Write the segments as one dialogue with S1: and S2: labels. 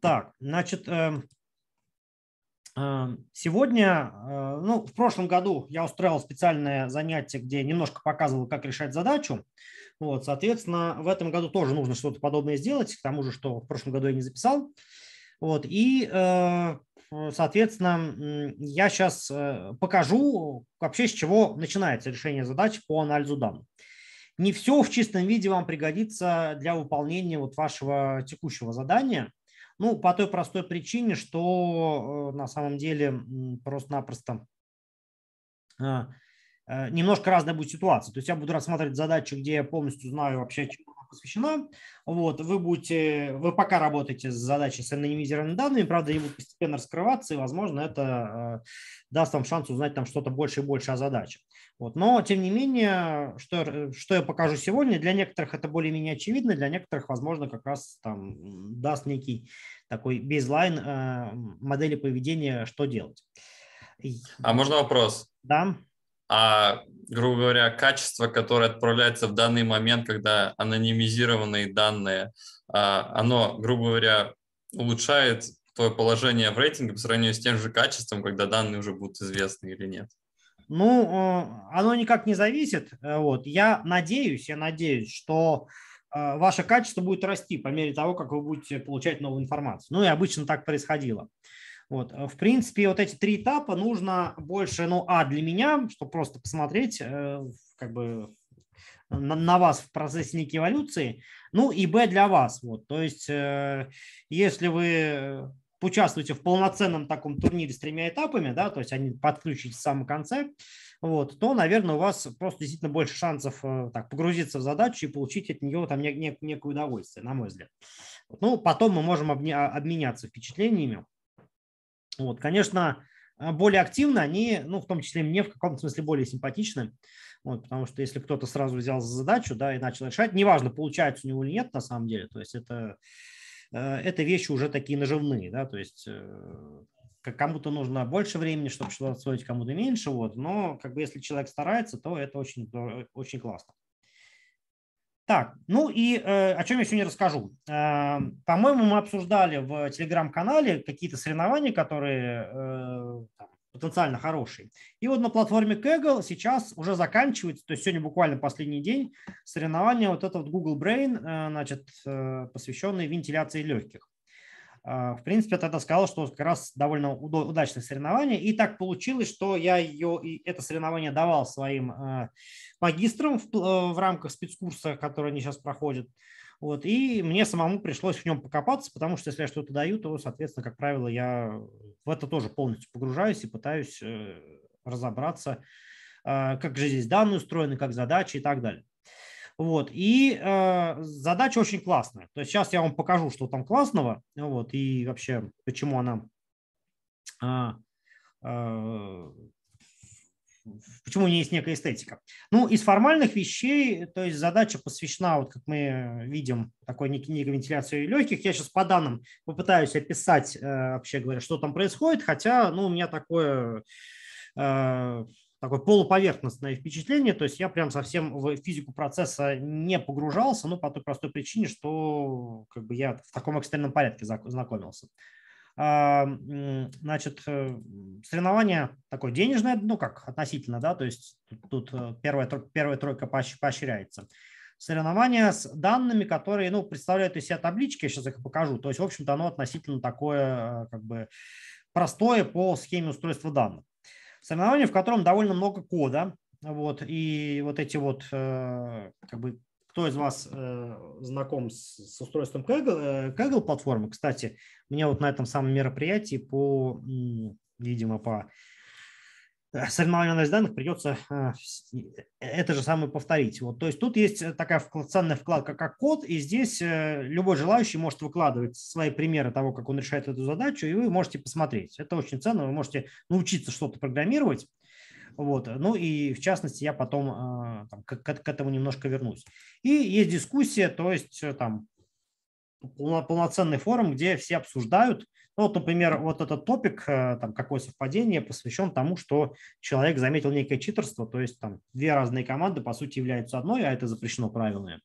S1: Так, значит, эм, эм, сегодня, э, ну, в прошлом году я устраивал специальное
S2: занятие, где немножко показывал, как решать задачу. Вот, соответственно, в этом году тоже нужно что-то подобное сделать, к тому же, что в прошлом году я не записал. Вот, и, э, соответственно, я сейчас э, покажу вообще, с чего начинается решение задач по анализу данных не все в чистом виде вам пригодится для выполнения вот вашего текущего задания. Ну, по той простой причине, что э, на самом деле просто-напросто э, э, немножко разная будет ситуация. То есть я буду рассматривать задачу, где я полностью знаю вообще, чем она посвящена. Вот, вы будете, вы пока работаете с задачей с анонимизированными данными, правда, они будут постепенно раскрываться, и, возможно, это даст вам шанс узнать там что-то больше и больше о задаче. Вот. Но, тем не менее, что, э, что я покажу сегодня, для некоторых это более-менее очевидно, для некоторых, возможно, как раз там даст некий такой бейзлайн э, модели поведения, что делать. А можно вопрос? Да. А, грубо говоря, качество, которое отправляется в данный момент, когда анонимизированные данные, а, оно, грубо говоря, улучшает твое положение в рейтинге по сравнению с тем же качеством, когда данные уже будут известны или нет? Ну, э, оно никак не зависит. Э, вот. Я надеюсь, я надеюсь, что э, ваше качество будет расти по мере того, как вы будете получать новую информацию. Ну и обычно так происходило. Вот. В принципе, вот эти три этапа нужно больше, ну, а, для меня, чтобы просто посмотреть, как бы, на, вас в процессе некой эволюции, ну и б, для вас. Вот. То есть, если вы поучаствуйте в полноценном таком турнире с тремя этапами, да, то есть они подключились в самом конце, вот, то, наверное, у вас просто действительно больше шансов э, так, погрузиться в задачу и получить от нее там некое удовольствие, на мой взгляд. Ну, потом мы можем а, обменяться впечатлениями. Вот, конечно, э, более активно, они, ну, в том числе мне, в каком-то смысле более симпатичны, вот, потому что если кто-то сразу взял за задачу, да, и начал решать, неважно, получается у него или нет, на самом деле, то есть это Э, это вещи уже такие наживные, да, то есть э, кому-то нужно больше времени, чтобы что-то освоить, кому-то меньше, вот, но как бы если человек старается, то это очень, очень классно. Так, ну и э, о чем я сегодня расскажу. Э, по-моему, мы обсуждали в телеграм-канале какие-то соревнования, которые э, там, потенциально хороший. И вот на платформе Kaggle сейчас уже заканчивается, то есть сегодня буквально последний день соревнования вот это Google Brain, э, значит, э, посвященные вентиляции легких. Э, в принципе, я тогда сказал, что как раз довольно удачное соревнование. И так получилось, что я ее, это соревнование давал своим магистрам в, в рамках спецкурса, который они сейчас проходят. Вот, и мне самому пришлось в нем покопаться, потому что если я что-то даю, то, соответственно, как правило, я в это тоже полностью погружаюсь и пытаюсь э, разобраться, э, как же здесь данные устроены, как задачи и так далее. Вот, и э, задача очень классная. То есть сейчас я вам покажу, что там классного, вот, и вообще, почему она а, э, почему у нее есть некая эстетика? Ну, из формальных вещей, то есть задача посвящена, вот как мы видим, такой некой вентиляции легких. Я сейчас по данным попытаюсь описать, э, вообще говоря, что там происходит, хотя, ну, у меня такое э, такое полуповерхностное впечатление, то есть я прям совсем в физику процесса не погружался, ну, по той простой причине, что как бы я в таком экстренном порядке знакомился. А, значит, э, соревнование такое денежное, ну как относительно, да, то есть тут, тут э, первая, первая тройка поощряется. Соревнование с данными, которые, ну, представляют из себя таблички, я сейчас их покажу. То есть, в общем-то, оно относительно такое, э, как бы, простое по схеме устройства данных. Соревнование, в котором довольно много кода, вот, и вот эти вот, как бы, кто из вас э, знаком с, с устройством Kaggle, э, Kaggle платформы, кстати, мне вот на этом самом мероприятии по, видимо, по э, соревнованию анализ данных придется э, это же самое повторить. Вот, то есть тут есть такая ценная вкладка, как код, и здесь любой желающий может выкладывать свои примеры того, как он решает эту задачу, и вы можете посмотреть. Это очень ценно, вы можете научиться что-то программировать, вот. Ну и в частности я потом а, там, к, к этому немножко вернусь. И есть дискуссия, то есть э, там полноценный форум, где все обсуждают. Ну, вот, например, вот этот топик, э, там, какое совпадение, посвящен тому, что человек заметил некое читерство, то есть там две разные команды, по сути, являются одной, а это запрещено правилами.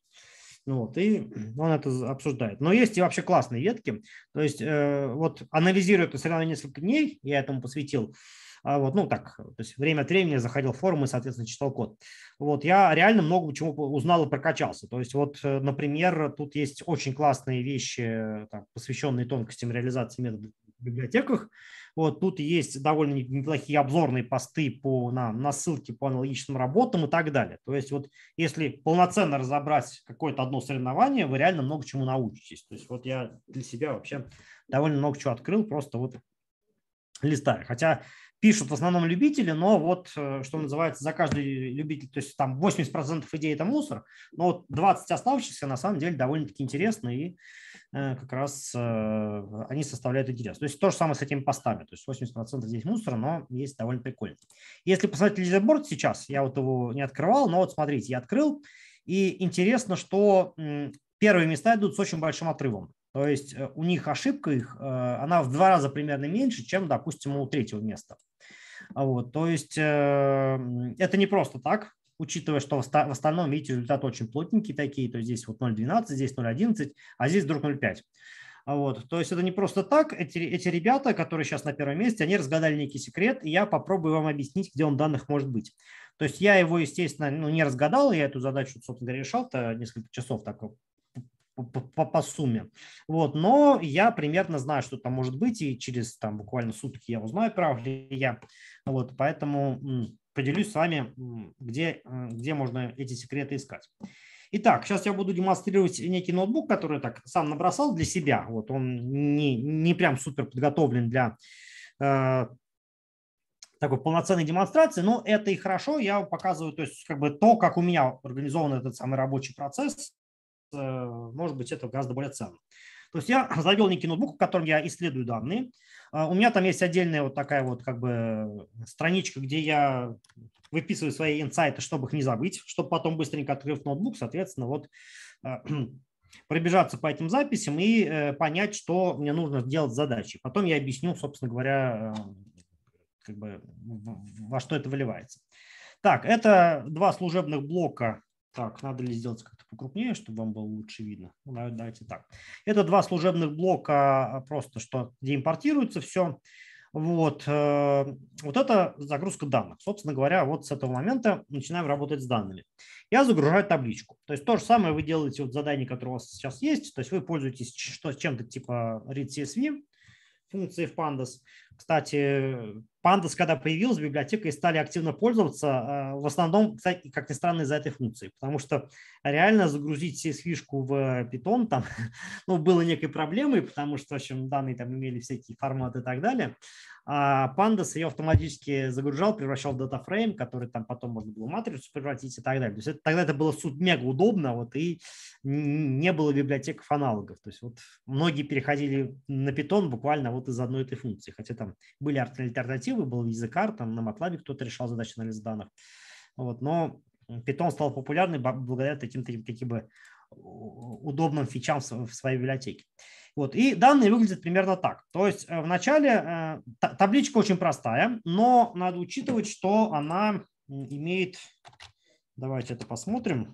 S2: Ну, вот, и он это обсуждает. Но есть и вообще классные ветки. То есть, э, вот анализируя это соревнование несколько дней, я этому посвятил, а вот, ну так, то есть время от времени заходил в форумы и, соответственно, читал код. Вот, я реально много чему узнал и прокачался. То есть вот, э, например, тут есть очень классные вещи, там, посвященные тонкостям реализации методов в библиотеках. Вот тут есть довольно неплохие обзорные посты по, на, на ссылки по аналогичным работам и так далее. То есть вот если полноценно разобрать какое-то одно соревнование, вы реально много чему научитесь. То есть вот я для себя вообще довольно много чего открыл, просто вот листая. Хотя пишут в основном любители, но вот, э, что называется, за каждый любитель, то есть там 80% идей – это мусор, но вот 20 оставшихся на самом деле довольно-таки интересны, и э, как раз э, они составляют интерес. То есть то же самое с этими постами, то есть 80% здесь мусора, но есть довольно прикольно. Если посмотреть лидерборд сейчас, я вот его не открывал, но вот смотрите, я открыл, и интересно, что первые места идут с очень большим отрывом. То есть э, у них ошибка их, э, она в два раза примерно меньше, чем, допустим, у третьего места. А вот, то есть эм, это не просто так, учитывая, что в остальном, видите, результаты очень плотненькие такие, то есть здесь вот 0,12, здесь 0,11, а здесь вдруг 0,5. А вот. То есть это не просто так. Эти, эти ребята, которые сейчас на первом месте, они разгадали некий секрет, и я попробую вам объяснить, где он данных может быть. То есть я его, естественно, ну, не разгадал, я эту задачу, собственно говоря, решал-то несколько часов так по, по, сумме. Вот, но я примерно знаю, что там может быть, и через там буквально сутки я узнаю, прав ли я. Вот, поэтому поделюсь с вами, где, где можно эти секреты искать. Итак, сейчас я буду демонстрировать некий ноутбук, который я так сам набросал для себя. Вот он не, не прям супер подготовлен для э, такой полноценной демонстрации, но это и хорошо. Я показываю, то есть как бы то, как у меня организован этот самый рабочий процесс. Э, может быть, это гораздо более ценно. То есть я завел некий ноутбук, в котором я исследую данные. А, у меня там есть отдельная вот такая вот как бы страничка, где я выписываю свои инсайты, чтобы их не забыть, чтобы потом быстренько открыв ноутбук, соответственно, вот э, пробежаться по этим записям и э, понять, что мне нужно делать задачи. Потом я объясню, собственно говоря, как бы во что это выливается. Так, это два служебных блока так, надо ли сделать как-то покрупнее, чтобы вам было лучше видно? Ну, давайте так. Это два служебных блока, а, просто что, где импортируется все. Вот, э, вот это загрузка данных. Собственно говоря, вот с этого момента начинаем работать с данными. Я загружаю табличку. То есть то же самое вы делаете вот задание, которое у вас сейчас есть. То есть вы пользуетесь чем-то типа read CSV, функции в Pandas. Кстати, Pandas, когда появилась библиотека и стали активно пользоваться, а, в основном, кстати, как ни странно, из-за этой функции, потому что реально загрузить CSV-шку в Python э, там, ну, было некой проблемой, потому что, в общем, данные там имели всякие форматы и так далее. А Pandas ее автоматически загружал, превращал в датафрейм, который там потом можно было матрицу превратить и так далее. То есть это, тогда это было суд мега удобно, вот, и не было библиотек аналогов. То есть вот многие переходили на Python буквально вот из одной этой функции, хотя там были альтернативы, нативы, был EasyCar, там на MATLAB кто-то решал задачи анализа данных. Вот, но Python стал популярным благодаря таким таким каким бы удобным фичам в своей библиотеке. Вот. И данные выглядят примерно так. То есть э, в начале э, табличка очень простая, но надо учитывать, что она имеет... Давайте это посмотрим.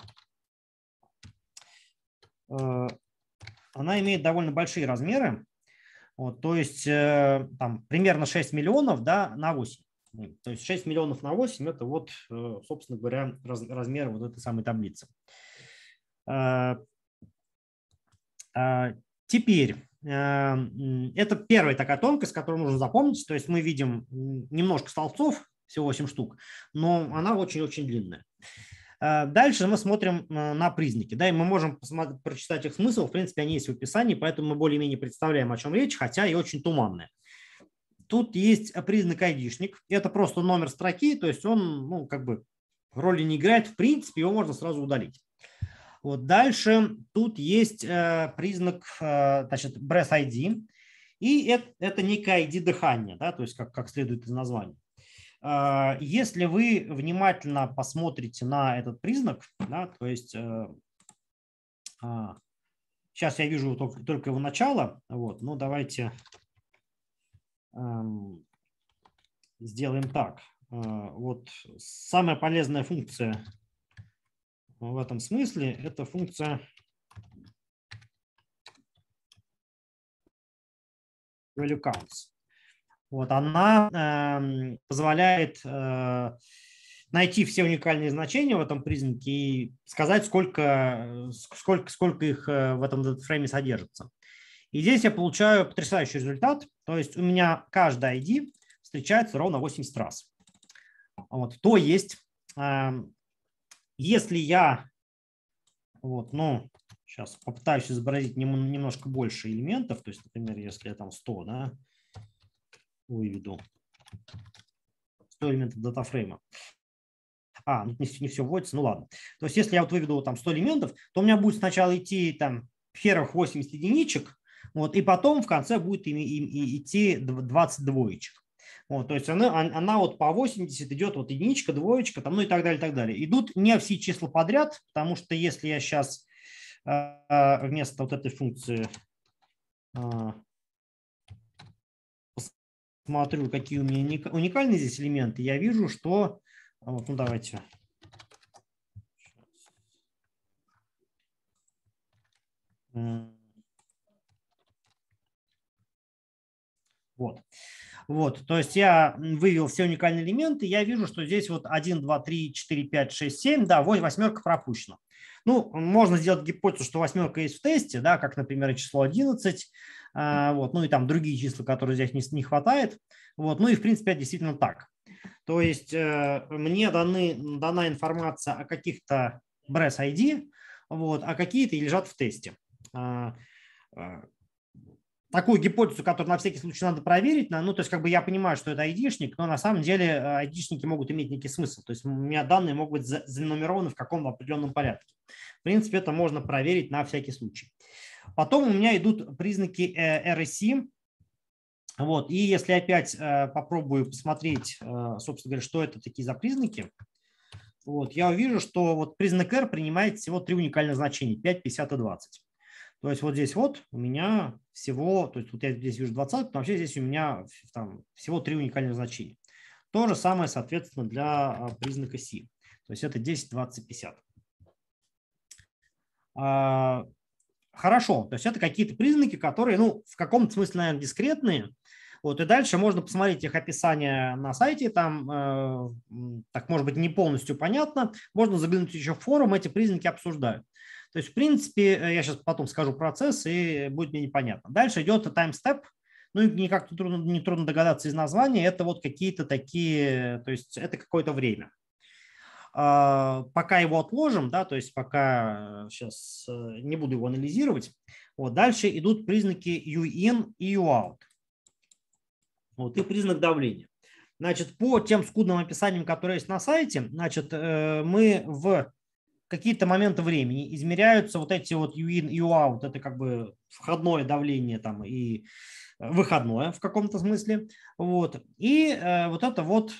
S2: Э, она имеет довольно большие размеры. Вот, то есть э, там, примерно 6 миллионов да, на 8. То есть 6 миллионов на 8 – это вот, э, собственно говоря, раз, размер вот этой самой таблицы. Э, теперь, это первая такая тонкость, которую нужно запомнить. То есть мы видим немножко столбцов, всего 8 штук, но она очень-очень длинная. А, дальше мы смотрим а, на признаки, да, и мы можем прочитать их смысл, в принципе, они есть в описании, поэтому мы более-менее представляем, о чем речь, хотя и очень туманная. Тут есть а, признак айдишник, это просто номер строки, то есть он, ну, как бы роли не играет, в принципе, его можно сразу удалить. Вот дальше тут есть э, признак, э, значит, breath ID, и это, это некая ID дыхания, да, то есть как, как следует из названия. А, если вы внимательно посмотрите на этот признак, да, то есть сейчас э, а, я вижу только, только его начало, вот, ну давайте эм, сделаем так. Э, вот самая полезная функция
S1: в этом смысле – это функция value counts.
S2: Вот, она э, позволяет э, найти все уникальные значения в этом признаке и сказать, сколько, сколько, сколько их э, в этом фрейме содержится. И здесь я получаю потрясающий результат. То есть у меня каждая ID встречается ровно 80 раз. Вот, то есть, э, если я, вот, ну, сейчас попытаюсь изобразить немножко больше элементов, то есть, например, если я там 100, да, выведу сто элементов датафрейма. А, ну, не, не все вводится, ну ладно. То есть если я вот выведу там 100 элементов, то у меня будет сначала идти там первых 80 единичек, вот, и потом в конце будет им, им, и идти 20 двоечек. Вот, то есть она, она вот по 80 идет вот единичка, двоечка, там, ну и так далее, и так далее. Идут не все числа подряд, потому что если я сейчас э, вместо вот этой функции э, смотрю, какие у меня уникальные здесь элементы, я вижу, что... А вот, ну давайте. Вот. Вот, то есть я вывел все уникальные элементы, я вижу, что здесь вот 1, 2, 3, 4, 5, 6, 7, да, восьмерка пропущена. Ну, можно сделать гипотезу, что восьмерка есть в тесте, да, как, например, число 11, а, вот, ну и там другие числа, которые здесь не, не хватает. Вот, ну и в принципе это действительно так. То есть э, мне даны, дана информация о каких-то Brass ID, вот, а какие-то и лежат в тесте. А, а, такую гипотезу, которую на всякий случай надо проверить, ну, то есть как бы я понимаю, что это айдишник, но на самом деле э, айдишники могут иметь некий смысл, то есть у меня данные могут быть занумерованы в каком-то определенном порядке. В принципе, это можно проверить на всякий случай. Потом у меня идут признаки RSI. Э, вот, и если опять э, попробую посмотреть, э, собственно говоря, что это такие за признаки, вот, я увижу, что вот признак R принимает всего три уникальных значения, 5, 50 и 20. То есть вот здесь вот у меня всего, то есть вот я здесь вижу 20, но вообще здесь у меня там всего три уникальных значения. То же самое, соответственно, для а, признака C. То есть это 10, 20, 50. Хорошо, то есть это какие-то признаки, которые, ну, в каком-то смысле, наверное, дискретные. Вот, и дальше можно посмотреть их описание на сайте, там, э, так, может быть, не полностью понятно. Можно заглянуть еще в форум, эти признаки обсуждают. То есть, в принципе, э, я сейчас потом скажу процесс, и будет мне непонятно. Дальше идет таймстеп, ну, и никак не трудно, не трудно догадаться из названия, это вот какие-то такие, то есть это какое-то время. А, пока его отложим, да, то есть пока сейчас э, э, не буду его анализировать, вот, дальше идут признаки U-in и U-out. Вот, и признак давления. Значит, по тем скудным описаниям, которые есть на сайте, значит, э, мы в какие-то моменты времени измеряются вот эти вот U-in и U-out, это как бы входное давление там и выходное в каком-то смысле, вот, и вот это вот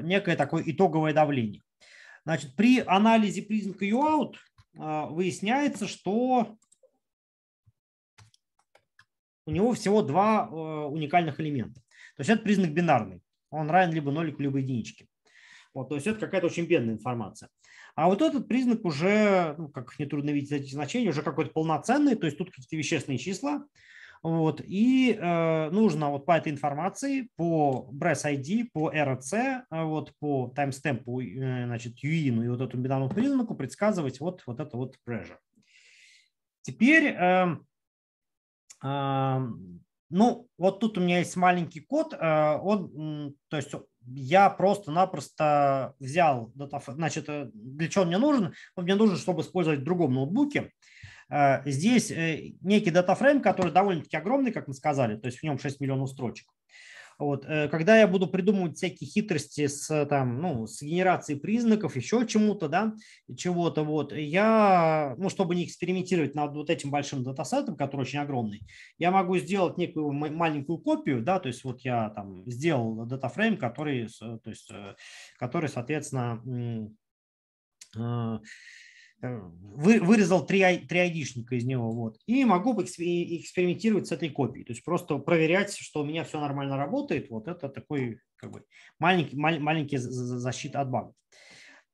S2: некое такое итоговое давление. Значит, при анализе признака UOUT а, выясняется, что у него всего два а, уникальных элемента. То есть это признак бинарный. Он равен либо нолику, либо единичке. Вот, то есть это какая-то очень бедная информация. А вот этот признак уже, ну, как нетрудно видеть эти значения, уже какой-то полноценный, то есть тут какие-то вещественные числа, вот, и э, нужно вот по этой информации, по Brass ID, по RC, э, вот по таймстемпу, э, значит, UIN и вот этому бинарному признаку предсказывать вот, вот это вот pressure. Теперь, э, э, ну, вот тут у меня есть маленький код, э, он, то есть я просто-напросто взял, значит, э, для чего он мне нужен? Он мне нужен, чтобы использовать в другом ноутбуке. Э, здесь э, некий датафрейм, который довольно-таки огромный, как мы сказали, то есть в нем 6 миллионов строчек. Вот. Э, когда я буду придумывать всякие хитрости с, там, ну, с генерацией признаков, еще чему-то, да, чего-то, вот, я, ну, чтобы не экспериментировать над вот этим большим датасетом, который очень огромный, я могу сделать некую маленькую копию, да, то есть вот я там сделал датафрейм, который, то есть, который, соответственно, вырезал три, три айдишника из него, вот, и могу экспериментировать с этой копией, то есть просто проверять, что у меня все нормально работает, вот это такой как бы маленький, маленький защита от багов.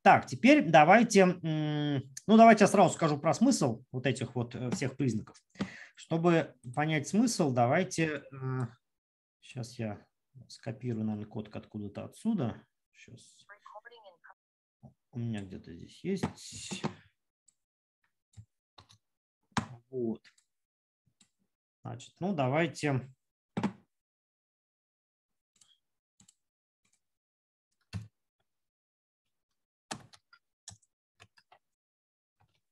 S2: Так, теперь давайте, ну давайте я сразу скажу про смысл вот этих вот э, всех признаков. Чтобы понять смысл, давайте, сейчас э, я скопирую, наверное, код откуда-то отсюда, сейчас, у меня где-то
S1: здесь есть. Вот. Значит, ну давайте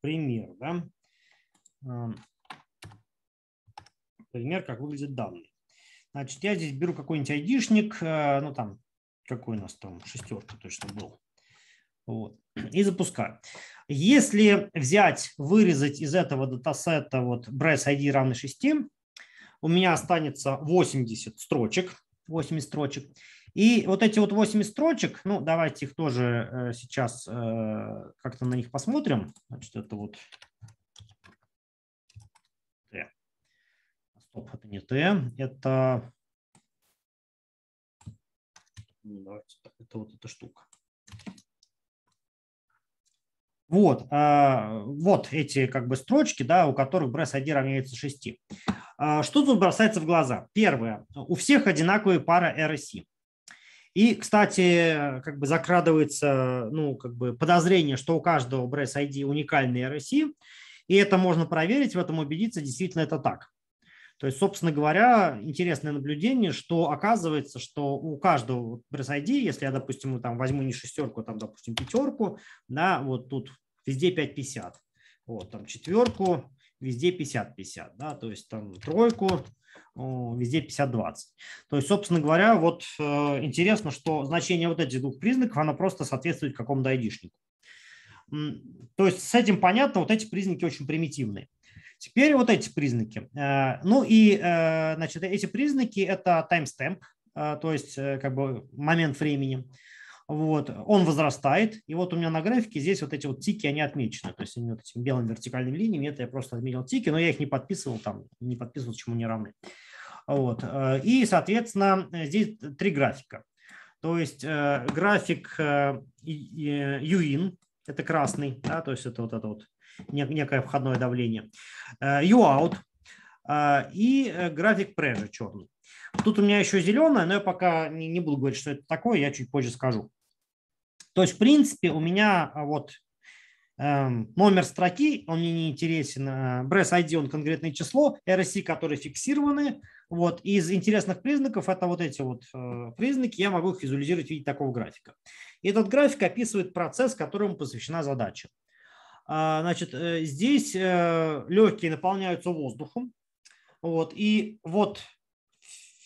S1: пример. Да? А,
S2: пример, как выглядят данные. Значит, я здесь беру какой-нибудь айдишник, а, ну там, какой у нас там, шестерка точно был. Вот. И запускаю. Если взять, вырезать из этого датасета вот brass ID равный 6, у меня останется 80 строчек. 80 строчек. И вот эти вот 80 строчек, ну, давайте их тоже э, сейчас э, как-то на них посмотрим. Значит, это вот Т.
S1: Стоп, это не Т, это... Ну, давайте, это вот эта штука.
S2: Вот, а, вот эти как бы строчки, да, у которых Brass ID равняется 6. А, что тут бросается в глаза? Первое. У всех одинаковые пары RSI. И, кстати, как бы закрадывается ну, как бы подозрение, что у каждого Brass ID уникальный RSI, и это можно проверить, в этом убедиться, действительно это так. То есть, собственно говоря, интересное наблюдение, что оказывается, что у каждого Brass ID, если я, допустим, там возьму не шестерку, а там, допустим, пятерку, да, вот тут везде 5,50. Вот, там четверку, везде 50-50, да, то есть там тройку, везде 50-20. То есть, собственно говоря, вот э, интересно, что значение вот этих двух признаков, оно просто соответствует какому-то айдишнику. То есть с этим понятно, вот эти признаки очень примитивные. Теперь вот эти признаки. Э, ну и, э, значит, эти признаки – это таймстемп, то есть как бы момент времени. Вот. Он возрастает. И вот у меня на графике здесь вот эти вот тики, они отмечены. То есть они вот этими белыми вертикальными линиями. Это я просто отметил тики, но я их не подписывал там, не подписывал, чему не равны. Вот. Э, и, соответственно, э, здесь три графика. То есть э, график Юин, это красный, да, то есть это вот это вот некое входное давление. Юаут и график pressure черный. Тут у меня еще зеленая, но я пока не, не буду говорить, что это такое, я чуть позже скажу. То есть, в принципе, у меня а, вот эм, номер строки, он мне не интересен. Э, Breath ID, он конкретное число, RSI, которые фиксированы. Вот. Из интересных признаков, это вот эти вот э, признаки, я могу их визуализировать в виде такого графика. И этот график описывает процесс, которому посвящена задача. А, значит, э, здесь легкие наполняются воздухом. Вот. И вот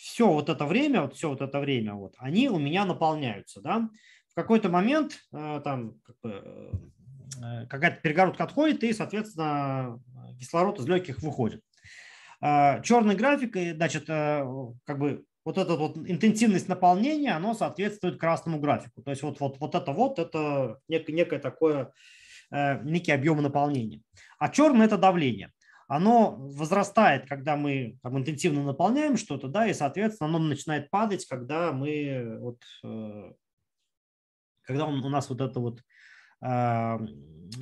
S2: все вот это время, вот все вот это время, вот, они у меня наполняются, да. В какой-то момент э, там как бы, э, какая-то перегородка отходит, и, соответственно, кислород из легких выходит. Э, черный график, значит, как бы вот эта вот интенсивность наполнения, оно соответствует красному графику. То есть вот, вот, вот это вот, это некое, некое такое, некий объем наполнения. А черный – это давление оно возрастает, когда мы там, интенсивно наполняем что-то, да, и, соответственно, оно начинает падать, когда мы вот, э, когда он, у нас вот это вот а,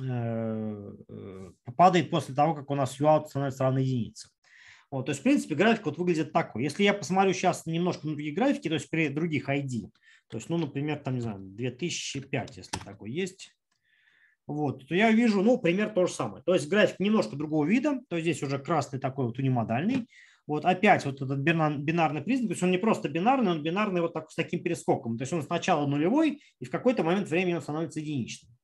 S2: э, э падает после того, как у нас UAUT становится равно единице. Вот, то есть, в принципе, график вот выглядит такой. Если я посмотрю сейчас немножко на другие графики, то есть при других ID, то есть, ну, например, там, не знаю, 2005, если такой есть, вот, то я вижу, ну, пример то же самое. То есть график немножко другого вида, то есть здесь уже красный такой вот унимодальный. Вот опять вот этот бинарный признак, то есть он не просто бинарный, он бинарный вот так, с таким перескоком. То есть он сначала нулевой, и в какой-то момент времени он становится единичным.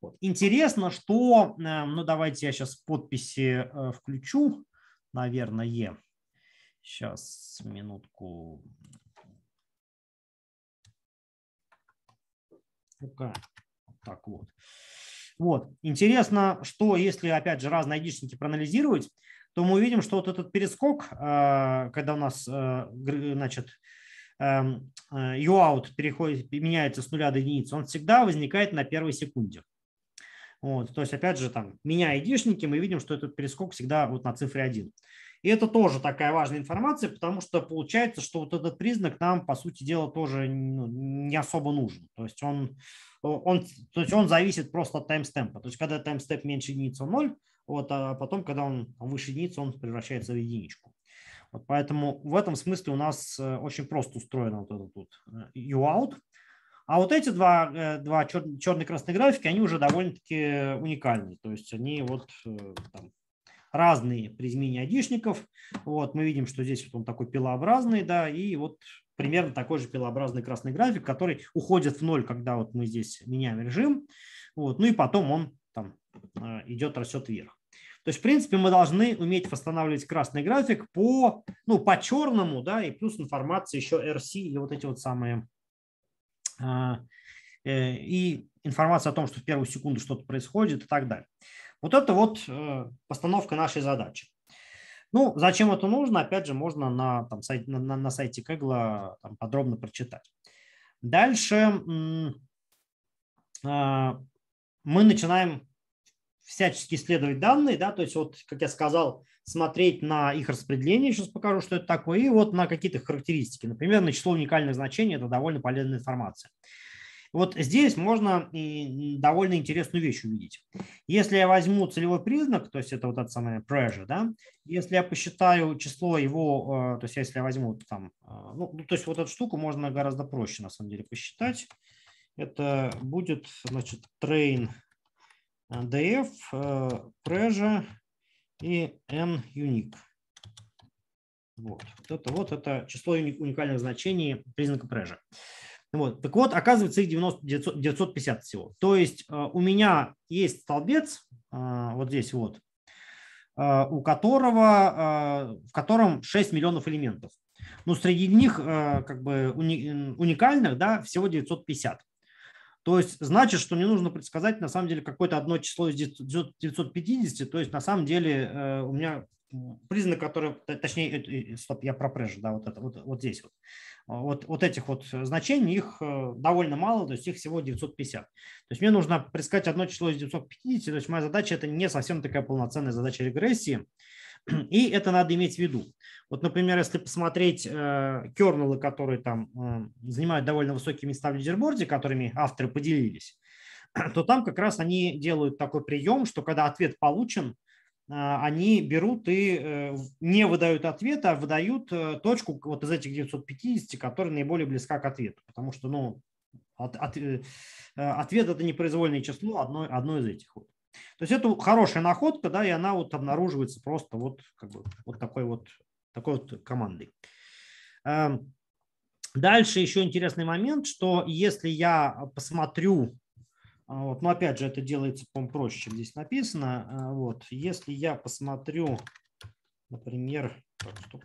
S2: Вот. Интересно, что, э, ну, давайте я сейчас подписи э, включу, наверное. Сейчас, минутку. Рука. Так вот. Вот. Интересно, что если, опять же, разные айдишники проанализировать, то мы увидим, что вот этот перескок, а, когда у нас, а, значит, эм, э, UOUT переходит, меняется с нуля до единицы, он всегда возникает на первой секунде. Вот, то есть, опять же, там, меня айдишники, мы видим, что этот перескок всегда вот на цифре 1. И это тоже такая важная информация, потому что получается, что вот этот признак нам, по сути дела, тоже ну, не особо нужен. То есть он, он, то есть он зависит просто от таймстемпа. То есть когда таймстемп меньше единицы, он 0, вот, а потом, когда он выше единицы, он превращается в единичку. Вот поэтому в этом смысле у нас э, очень просто устроено вот этот вот э, UOUT. А вот эти два, э, два черные красные графики, они уже довольно-таки уникальные. То есть они вот там, разные при измене айдишников. Вот, мы видим, что здесь вот он такой пилообразный, да, и вот примерно такой же пилообразный красный график, который уходит в ноль, когда вот мы здесь меняем режим. Вот, ну и потом он там э, идет, растет вверх. То есть, в принципе, мы должны уметь восстанавливать красный график по, ну, по черному, да, и плюс информация еще RC и вот эти вот самые, а, э, и информация о том, что в первую секунду что-то происходит и так далее. Вот это вот э, постановка нашей задачи. Ну, зачем это нужно, опять же, можно на, там, сайте, на, на сайте Кегла там, подробно прочитать. Дальше а, мы начинаем всячески исследовать данные, да, то есть вот, как я сказал, смотреть на их распределение, сейчас покажу, что это такое, и вот на какие-то характеристики. Например, на число уникальных значений – это довольно полезная информация. Вот здесь можно довольно интересную вещь увидеть. Если я возьму целевой признак, то есть это вот это самое pressure, да, если я посчитаю число его, э, то есть если я возьму там, э, ну, ну, то есть вот эту штуку можно гораздо проще на самом деле посчитать. Это будет, значит, train э, df, pressure и n unique. Вот. вот это вот это число уникальных значений признака pressure. Вот. Так вот, оказывается, их 90, 900, 950 всего. То есть э, у меня есть столбец, э, вот здесь вот, э, у которого, в котором 6 миллионов элементов. Но ну, среди них как бы уникальных да, всего 950. То есть значит, что мне нужно предсказать на самом деле какое-то одно число из 950, то есть на самом деле у меня признак, который, точнее, стоп, я пропрежу, да, вот это, вот, вот здесь вот вот, вот этих вот э, значений, их э, довольно мало, то есть их всего 950. То есть мне нужно предсказать одно число из 950, то есть моя задача – это не совсем такая полноценная задача регрессии, и это надо иметь в виду. Вот, например, если посмотреть э, кернелы, которые там э, занимают довольно высокие места в лидерборде, которыми авторы поделились, то там как раз они делают такой прием, что когда ответ получен – а, они берут и э, не выдают ответа, а выдают э, точку вот из этих 950, которая наиболее близка к ответу. Потому что ну, от, от, э, а, ответ – это непроизвольное число, одно, одно из этих. Вот. То есть это хорошая находка, да, и она вот обнаруживается просто вот, как бы, вот такой вот, такой вот командой. Эм, дальше еще интересный момент, что если я посмотрю а, вот. Но опять же, это делается, по проще, чем здесь написано. А, вот. Если я посмотрю, например, так, стоп,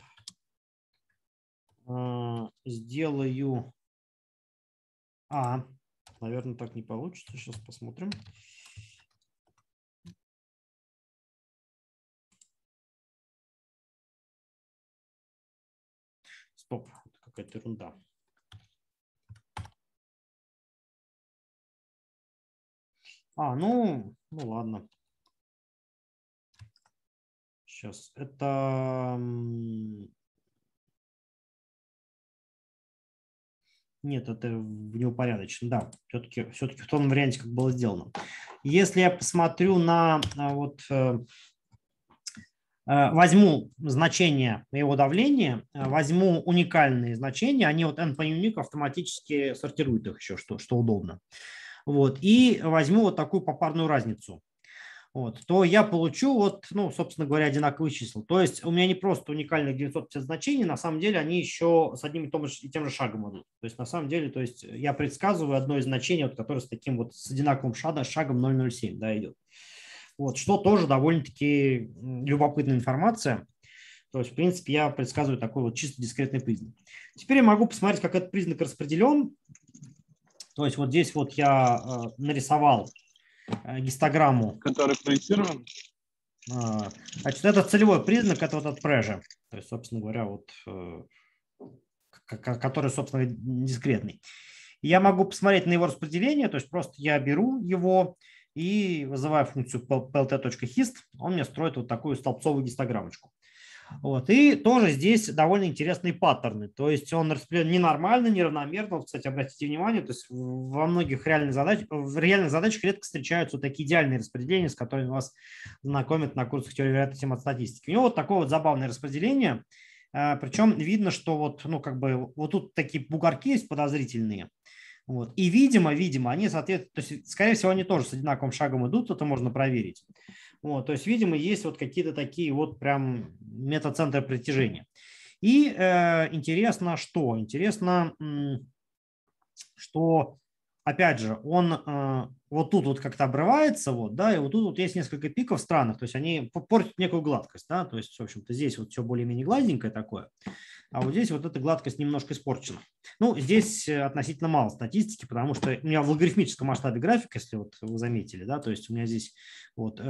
S2: а, сделаю
S1: А, наверное, так не получится, сейчас посмотрим. Стоп, какая-то ерунда. А, ну, ну ладно. Сейчас. Это...
S2: Нет, это в неупорядочно, да. Все-таки все таки в том варианте, как было сделано. Если я посмотрю на а, вот э, э, возьму значение его давления, э, возьму уникальные значения, они вот n по unique автоматически сортируют их еще, что, что удобно вот, и возьму вот такую попарную разницу, вот, то я получу, вот, ну, собственно говоря, одинаковые числа. То есть у меня не просто уникальных 950 значений, на самом деле они еще с одним и, том же, и тем же шагом идут. То есть на самом деле, то есть я предсказываю одно из значений, вот, которое с таким вот, с одинаковым шагом, шагом 007, да, идет. Вот, что тоже довольно-таки любопытная информация. То есть, в принципе, я предсказываю такой вот чисто дискретный признак. Теперь я могу посмотреть, как этот признак распределен. То есть вот здесь вот я э, нарисовал э, гистограмму.
S1: Который проецирован?
S2: А, значит, это целевой признак, это вот от прежа. То есть, собственно говоря, вот э, который, собственно, дискретный. Я могу посмотреть на его распределение, то есть просто я беру его и вызываю функцию plt.hist, он мне строит вот такую столбцовую гистограммочку. Вот. И тоже здесь довольно интересные паттерны. То есть он распределен ненормально, неравномерно. Кстати, обратите внимание, то есть во многих реальных, задачах, в реальных задачах редко встречаются вот такие идеальные распределения, с которыми вас знакомят на курсах теории вероятности от статистики. У него вот такое вот забавное распределение. Э, причем видно, что вот, ну, как бы, вот тут такие бугорки есть подозрительные. Вот. И, видимо, видимо, они соответствуют, то есть, скорее всего, они тоже с одинаковым шагом идут, это можно проверить. Вот, то есть, видимо, есть вот какие-то такие вот прям метацентры притяжения. И э, интересно что? Интересно, что, опять же, он э, вот тут вот как-то обрывается, вот, да, и вот тут вот есть несколько пиков странных, то есть они портят некую гладкость, да, то есть, в общем-то, здесь вот все более-менее гладенькое такое. А вот здесь вот эта гладкость немножко испорчена. Ну, здесь э, относительно мало статистики, потому что у меня в логарифмическом масштабе график, если вот вы заметили, да, то есть у меня здесь вот 10,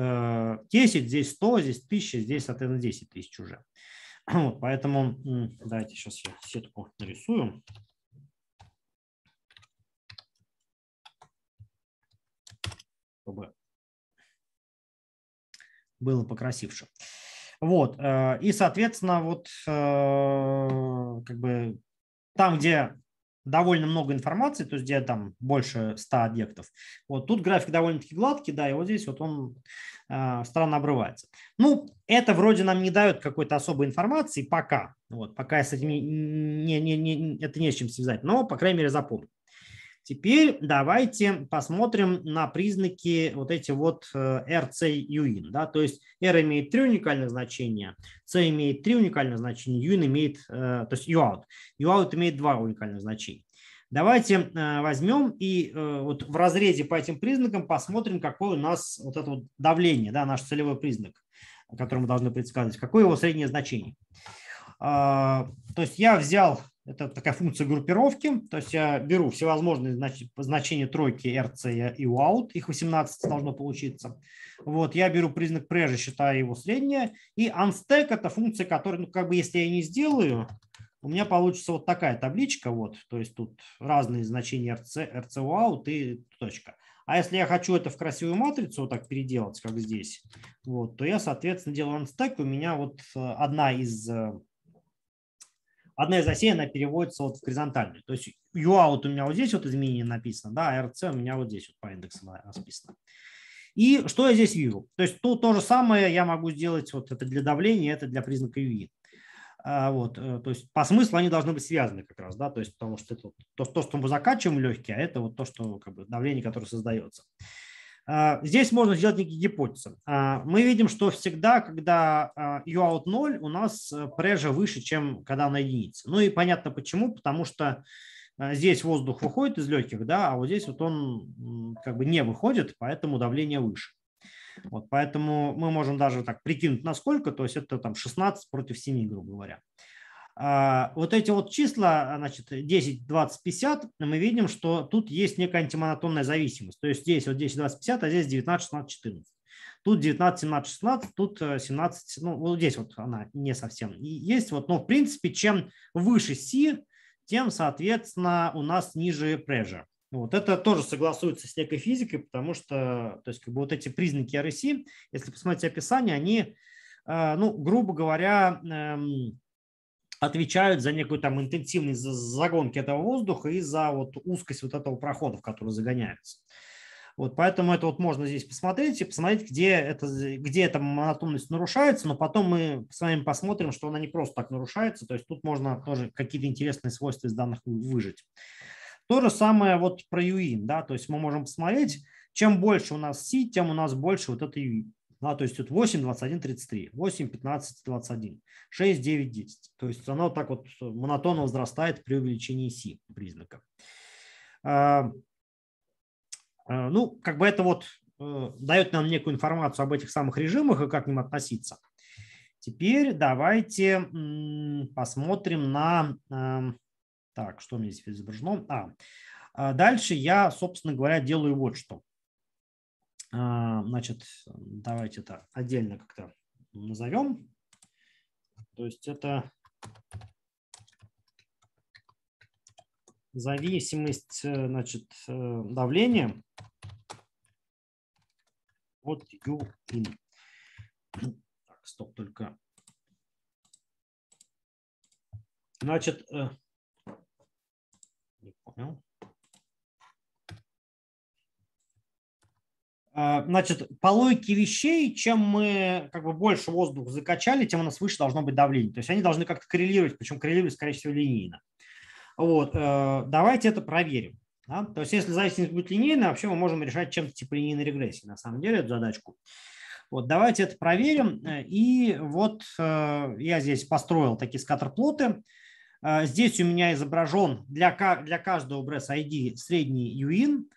S2: э, здесь 100, здесь 1000, здесь, соответственно, 10 тысяч уже. Вот, поэтому давайте сейчас я сетку нарисую.
S1: Чтобы было покрасивше. Вот. Э, и,
S2: соответственно, вот э, как бы там, где довольно много информации, то есть где там больше 100 объектов. Вот тут график довольно-таки гладкий, да, и вот здесь вот он э, странно обрывается. Ну, это вроде нам не дает какой-то особой информации пока, вот, пока я с этим не, не, не, это не с чем связать, но, по крайней мере, запомню. Теперь давайте посмотрим на признаки вот эти вот э, RC UIN. Да? То есть R имеет три уникальных значения, C имеет три уникальных значения, UIN имеет, э, то есть UOUT. UOUT имеет два уникальных значения. Давайте э, возьмем и вот в разрезе по этим признакам посмотрим, какое у нас вот это вот давление, да, наш целевой признак, который мы должны предсказывать, какое его среднее значение. А, то есть я взял это такая функция группировки, то есть я беру всевозможные значения тройки RC и OUT, их 18 должно получиться. Вот, я беру признак прежде, считаю его среднее, и unstack – это функция, которая, ну, как бы, если я не сделаю, у меня получится вот такая табличка, вот, то есть тут разные значения RC, RC OUT и точка. А если я хочу это в красивую матрицу вот так переделать, как здесь, вот, то я, соответственно, делаю unstack, у меня вот э, одна из э, одна из осей, она переводится вот в горизонтальную. То есть UAUT у меня вот здесь вот изменение написано, да, а RC у меня вот здесь вот по индексу расписано. И что я здесь вижу? То есть то то же самое я могу сделать, вот это для давления, это для признака UV. А, вот, э, то есть по смыслу они должны быть связаны как раз, да, то есть потому что это то, то что мы закачиваем легкие, а это вот то, что как бы давление, которое создается. А, здесь можно сделать некие гипотезы. А, мы видим, что всегда, когда а, U out 0, у нас э, прежа выше, чем когда на единице. Ну и понятно почему, потому что здесь воздух выходит из легких, да, а вот здесь вот он как бы не выходит, поэтому давление выше. Вот, поэтому мы можем даже так прикинуть, насколько, то есть это там 16 против 7, грубо говоря. А, вот эти вот числа, значит, 10, 20, 50, мы видим, что тут есть некая антимонотонная зависимость. То есть здесь вот 10, 20, 50, а здесь 19, 16, 14. Тут 19, 17, 16, тут 17, э, ну вот здесь вот она не совсем есть. Вот, но в принципе, чем выше си тем, соответственно, у нас ниже pressure. Вот это тоже согласуется с некой физикой, потому что то есть, как бы вот эти признаки RSI, если посмотреть описание, они, э, ну, грубо говоря, эм, отвечают за некую там интенсивность загонки этого воздуха и за вот узкость вот этого прохода, в который загоняются. Вот, поэтому это вот можно здесь посмотреть и посмотреть, где, это, где эта монотонность нарушается, но потом мы с вами посмотрим, что она не просто так нарушается, то есть тут можно тоже какие-то интересные свойства из данных выжить. То же самое вот про UIN, да, то есть мы можем посмотреть, чем больше у нас C, тем у нас больше вот это UIN. Да, то есть вот 8, 21, 33, 8, 15, 21, 6, 9, 10. То есть оно так вот монотонно возрастает при увеличении си признака. А, ну, как бы это вот э, дает нам некую информацию об этих самых режимах и как к ним относиться. Теперь давайте посмотрим на... А, так, что у меня здесь изображено? А, а, дальше я, собственно говоря, делаю вот что. А, значит, давайте это отдельно как-то назовем. То есть это зависимость э, значит, э, давления
S1: от UIN. Так, стоп, только. Значит, э, не понял. А,
S2: значит, по логике вещей, чем мы как бы больше воздуха закачали, тем у нас выше должно быть давление. То есть они должны как-то коррелировать, причем коррелировать, скорее всего, линейно. Вот, э, давайте это проверим. Да? То есть если зависимость будет линейной, вообще мы можем решать чем-то типа линейной регрессии, на самом деле, эту задачку. Вот, давайте это проверим. Э, и вот э, я здесь построил такие скаттерплоты. Здесь у меня изображен для, для каждого Breath ID средний UIN –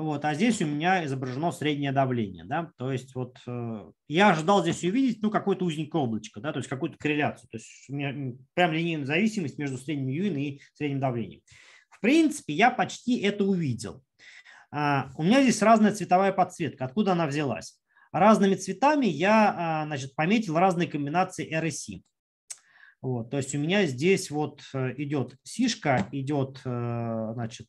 S2: вот, а здесь у меня изображено среднее давление, да, то есть вот э, я ожидал здесь увидеть, ну, какое-то узенькое облачко, да, то есть какую-то корреляцию, то есть у меня прям линейная зависимость между средним Юин и средним давлением. В принципе, я почти это увидел. А, у меня здесь разная цветовая подсветка, откуда она взялась. Разными цветами я, а, значит, пометил разные комбинации RSI. Вот, то есть у меня здесь вот э, идет сишка, идет, э, значит,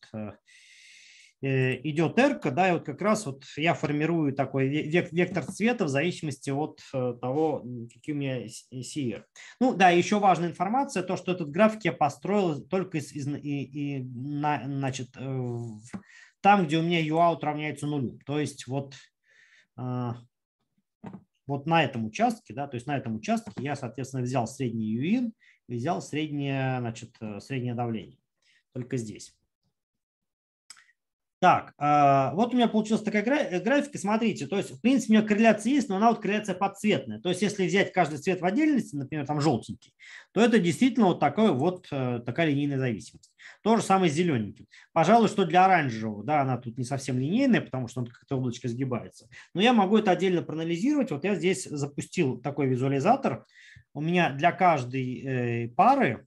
S2: Э, идет эрка, да, и вот как раз вот я формирую такой вектор цвета в зависимости от э, того, какие у меня э, сиер. Ну да, еще важная информация, то, что этот график я построил только из, из, и, и на, значит, там, где у меня UAUT равняется нулю. То есть вот, а, вот на этом участке, да, то есть на этом участке я, соответственно, взял средний UIN взял среднее, значит, среднее давление. Только здесь. Так, а, вот у меня получилась такая э, графика, смотрите, то есть, в принципе, у меня корреляция есть, но она вот корреляция подцветная. То есть, если взять каждый цвет в отдельности, например, там желтенький, то это действительно вот, такой, вот э, такая линейная зависимость. То же самое с зелененьким. Пожалуй, что для оранжевого, да, она тут не совсем линейная, потому что он как-то облачко сгибается. Но я могу это отдельно проанализировать. Вот я здесь запустил такой визуализатор. У меня для каждой э, пары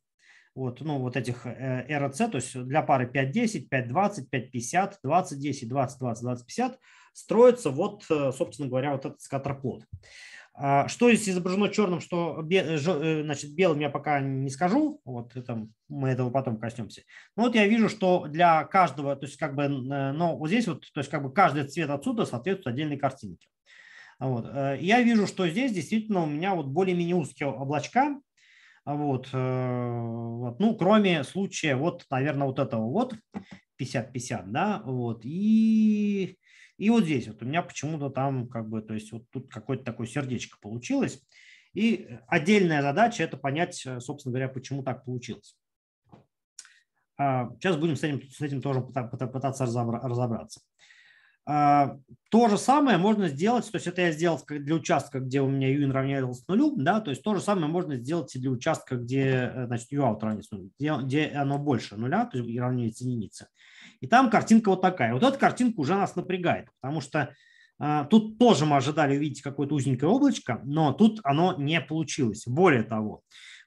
S2: вот, ну, вот этих РЦ, э, то есть для пары 5-10, 5-20, 5-50, 20-10, 20-20, 20-50 строится вот, э, собственно говоря, вот этот скатерплот. А, что здесь изображено черным, что э, значит, белым я пока не скажу, вот это, мы этого потом коснемся. Но вот я вижу, что для каждого, то есть как бы, но вот здесь вот, то есть как бы каждый цвет отсюда соответствует отдельной картинке. Вот. Я вижу, что здесь действительно у меня вот более-менее узкие облачка, вот, э, вот. Ну, кроме случая, вот, наверное, вот этого вот, 50-50, да, вот, и, и вот здесь вот у меня почему-то там как бы, то есть вот тут какое-то такое сердечко получилось, и отдельная задача – это понять, э, собственно говоря, почему так получилось. Сейчас а, будем с этим, с этим тоже пытаться разобраться. А, то же самое можно сделать, то есть это я сделал для участка, где у меня UN равнялось нулю, да, то есть то же самое можно сделать и для участка, где, э, значит, UOUT равняется нулю, где, где оно больше нуля, то есть и равняется единице. И там картинка вот такая. Вот эта картинка уже нас напрягает, потому что а, тут тоже мы ожидали увидеть какое-то узенькое облачко, но тут оно не получилось. Более того,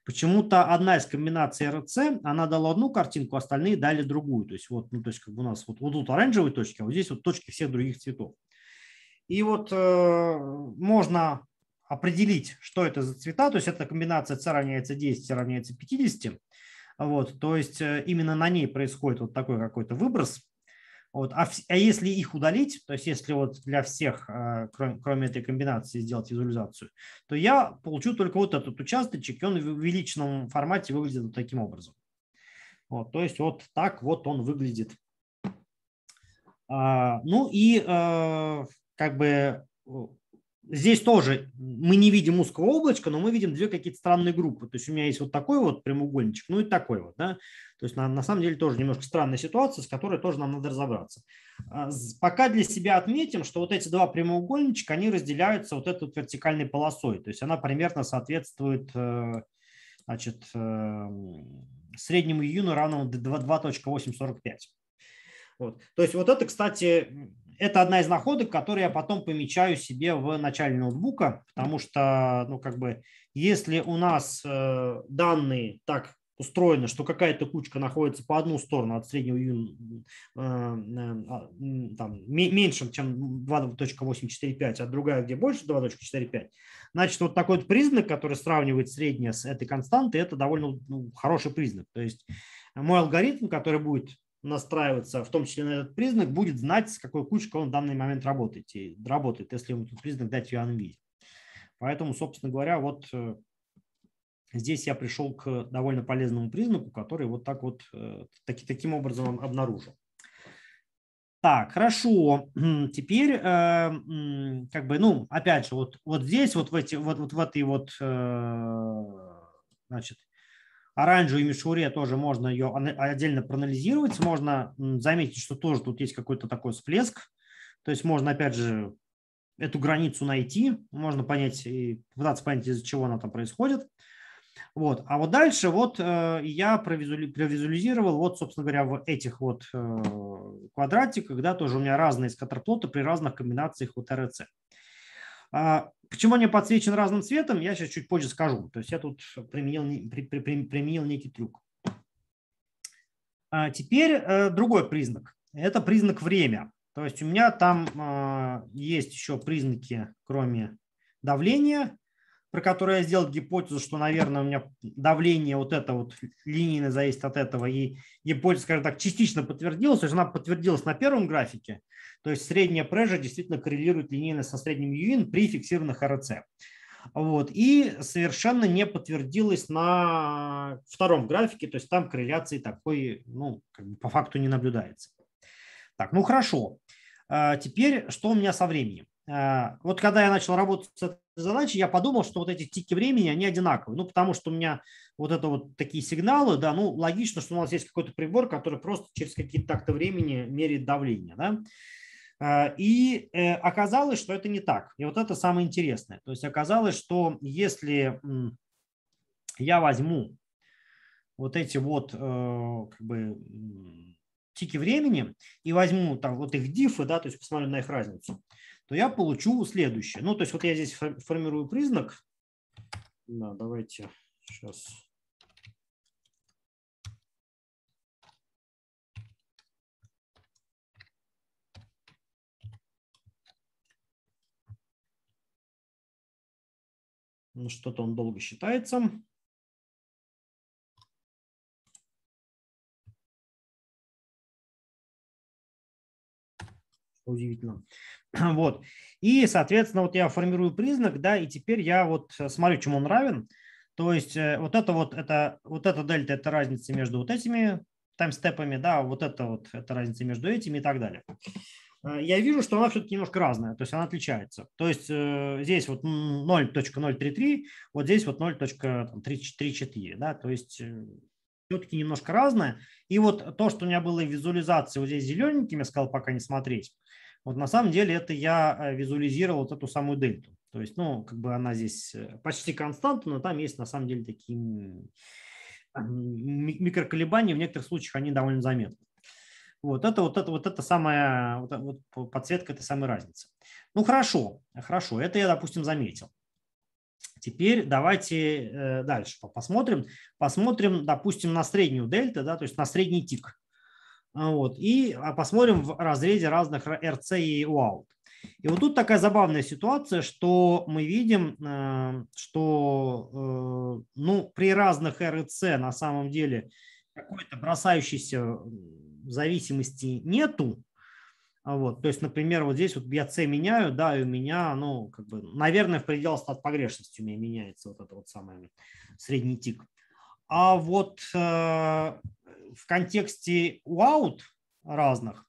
S2: Почему-то одна из комбинаций РЦ, она дала одну картинку, а остальные дали другую. То есть вот, ну, то есть как бы у нас вот, вот тут оранжевые точки, а вот здесь вот точки всех других цветов. И вот э, можно определить, что это за цвета. То есть это комбинация C равняется 10, C равняется 50. Вот, то есть э, именно на ней происходит вот такой какой-то выброс. Вот. А, а если их удалить, то есть если вот для всех, а, кроме, кроме этой комбинации, сделать визуализацию, то я получу только вот этот участочек, и он в увеличенном формате выглядит вот таким образом. Вот, то есть вот так вот он выглядит. А, ну и а, как бы Здесь тоже мы не видим узкого облачка, но мы видим две какие-то странные группы. То есть у меня есть вот такой вот прямоугольничек, ну и такой вот. Да? То есть на, на самом деле тоже немножко странная ситуация, с которой тоже нам надо разобраться. А, пока для себя отметим, что вот эти два прямоугольничка, они разделяются вот этой вот вертикальной полосой. То есть она примерно соответствует э, значит, э, среднему июну равному 2.845. Вот. То есть вот это, кстати, это одна из находок, которые я потом помечаю себе в начале ноутбука, потому что, ну, как бы, если у нас э, данные так устроены, что какая-то кучка находится по одну сторону от среднего U, э, э, там, меньше, чем 2.845, а другая, где больше 2.45, значит, вот такой вот признак, который сравнивает среднее с этой константой, это довольно ну, хороший признак. То есть мой алгоритм, который будет настраиваться, в том числе на этот признак, будет знать, с какой кучкой он в данный момент работает, и работает если ему этот признак дать в юаном виде. Поэтому, собственно говоря, вот э, здесь я пришел к довольно полезному признаку, который вот так вот э, таки, таким образом обнаружил. Так, хорошо. Теперь, э, как бы, ну, опять же, вот, вот здесь, вот в, эти, вот, вот в этой вот, значит, Оранжевую мишуре тоже можно ее отдельно проанализировать. Можно заметить, что тоже тут есть какой-то такой всплеск. То есть можно, опять же, эту границу найти, можно понять и пытаться понять, из-за чего она там происходит. Вот. А вот дальше вот э, я провизули, провизуализировал вот, собственно говоря, в этих вот э, квадратиках, да, тоже у меня разные скаттерплоты при разных комбинациях вот РЦ. А, почему они подсвечен разным цветом, я сейчас чуть позже скажу. То есть я тут применил, применил некий трюк. А, теперь э, другой признак. Это признак время. То есть у меня там а, есть еще признаки, кроме давления, про которую я сделал гипотезу, что, наверное, у меня давление вот это вот линейно зависит от этого. И гипотеза, скажем так, частично подтвердилась. То есть она подтвердилась на первом графике. То есть средняя прежа действительно коррелирует линейно со средним UIN при фиксированных РЦ. Вот. И совершенно не подтвердилось на втором графике, то есть там корреляции такой, ну, как бы по факту не наблюдается. Так, ну хорошо. А, теперь, что у меня со временем? А, вот когда я начал работать с задачи, я подумал, что вот эти тики времени, они одинаковые. Ну, потому что у меня вот это вот такие сигналы, да, ну, логично, что у нас есть какой-то прибор, который просто через какие-то такты времени меряет давление, да. Э, и э, оказалось, что это не так. И вот это самое интересное. То есть оказалось, что если я возьму вот эти вот э, как бы тики времени и возьму там вот их дифы, да, то есть посмотрю на их разницу, то я получу
S1: следующее. Ну, то есть вот я здесь формирую признак. Да, давайте сейчас. Ну, что-то он долго считается. Удивительно. Вот. И,
S2: соответственно, вот я формирую признак, да, и теперь я вот э, смотрю, чему он равен. То есть э, вот это вот, это, вот эта дельта, это разница между вот этими таймстепами, да, вот это вот, это разница между этими и так далее. Э, я вижу, что она все-таки немножко разная, то есть она отличается. То есть здесь вот 0.033, вот здесь вот 0.334, да, то есть все-таки немножко разная. И вот то, что у меня было в визуализации вот здесь зелененьким, я сказал пока не смотреть, вот на самом деле это я э, визуализировал вот эту самую дельту. То есть, ну, как бы она здесь э, почти константа, но там есть на самом деле такие микроколебания, в некоторых случаях они довольно заметны. Вот это вот это вот это самая вот, э, вот подсветка это самая разница. Ну хорошо, хорошо, это я, допустим, заметил. Теперь давайте дальше посмотрим. Посмотрим, допустим, на среднюю дельта, да, то есть на средний тик. А, вот. И а, посмотрим в разрезе разных RC и OUT. И вот тут такая забавная ситуация, что мы видим, э, что э, ну, при разных RC на самом деле какой-то бросающейся э, зависимости нету. А, вот. То есть, например, вот здесь вот я C меняю, да, и у меня, ну, как бы, наверное, в пределах стат погрешности у меня меняется вот этот вот самый средний тик. А вот э, в контексте уаут разных,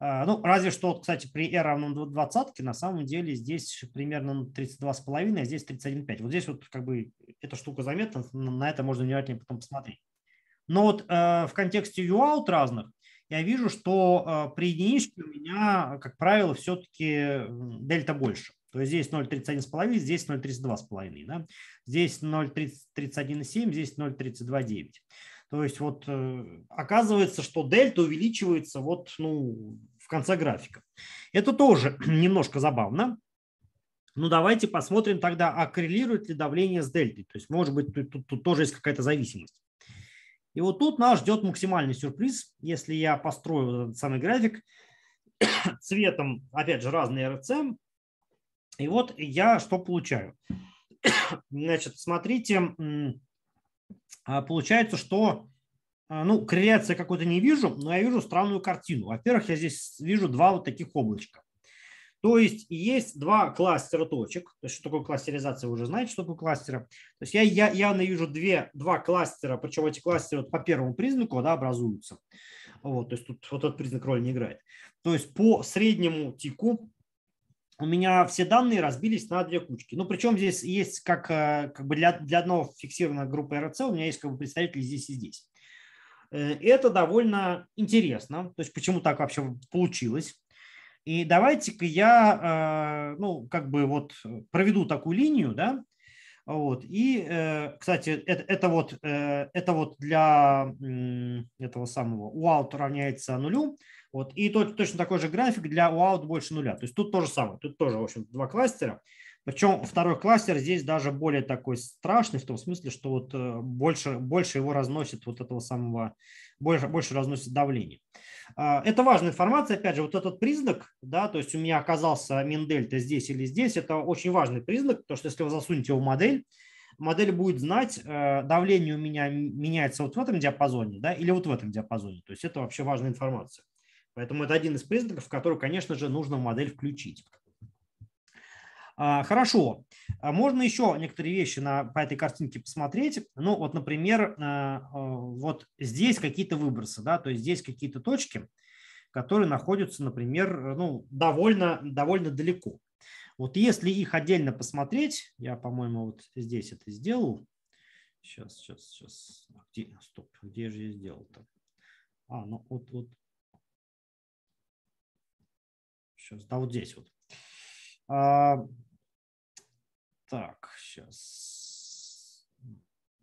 S2: э, ну, разве что, кстати, при R равном 20 на самом деле здесь примерно 32,5, а здесь 31,5. Вот здесь вот как бы эта штука заметна, на это можно внимательнее потом посмотреть. Но вот э, в контексте UAUT разных я вижу, что при единичке у меня, как правило, все-таки дельта больше. То есть здесь 0,31,5, здесь 0,32,5. Да? Здесь 0,31,7, здесь 0,32,9. То есть вот э, оказывается, что дельта увеличивается вот ну, в конце графика. Это тоже немножко забавно. Ну, давайте посмотрим тогда, а коррелирует ли давление с дельтой. То есть, может быть, тут, тут, тут тоже есть какая-то зависимость. И вот тут нас ждет максимальный сюрприз. Если я построю вот этот самый график цветом, опять же, разные РЦМ. И вот я что получаю? Значит, смотрите, а, получается, что а, ну, корреляции какой-то не вижу, но я вижу странную картину. Во-первых, я здесь вижу два вот таких облачка. То есть есть два кластера точек. То есть что такое кластеризация, вы уже знаете, что такое кластеры. То есть я, я явно вижу две, два кластера, причем эти кластеры вот по первому признаку да, образуются. Вот, то есть тут вот этот признак роли не играет. То есть по среднему тику у меня все данные разбились на две кучки. Ну, причем здесь есть как, э, как бы для, для одного фиксированной группы РЦ, у меня есть как бы представители здесь и здесь. Э, это довольно интересно, то есть почему так вообще получилось. И давайте-ка я, э, ну, как бы вот проведу такую линию, да, вот. И, кстати, это, это, вот, это вот для этого самого UALT равняется нулю. Вот. И тот, точно такой же график для OAuth больше нуля. То есть тут то же самое. Тут тоже, в общем, два кластера. Причем второй кластер здесь даже более такой страшный в том смысле, что вот э, больше, больше его разносит вот этого самого, больше, больше разносит давление. А, это важная информация, опять же, вот этот признак, да, то есть у меня оказался миндельта здесь или здесь, это очень важный признак, потому что если вы засунете его в модель, модель будет знать, э, давление у меня меняется вот в этом диапазоне, да, или вот в этом диапазоне, то есть это вообще важная информация. Поэтому это один из признаков, который, конечно же, нужно в модель включить. А, хорошо. А можно еще некоторые вещи на, по этой картинке посмотреть. Ну, вот, например, а, вот здесь какие-то выбросы, да, то есть здесь какие-то точки, которые находятся, например, ну, довольно, довольно далеко. Вот если их отдельно посмотреть, я, по-моему, вот здесь это сделал. Сейчас, сейчас, сейчас. Где, стоп, где же я сделал-то? А, ну вот, вот
S1: сейчас, да, вот здесь вот. А, так, сейчас.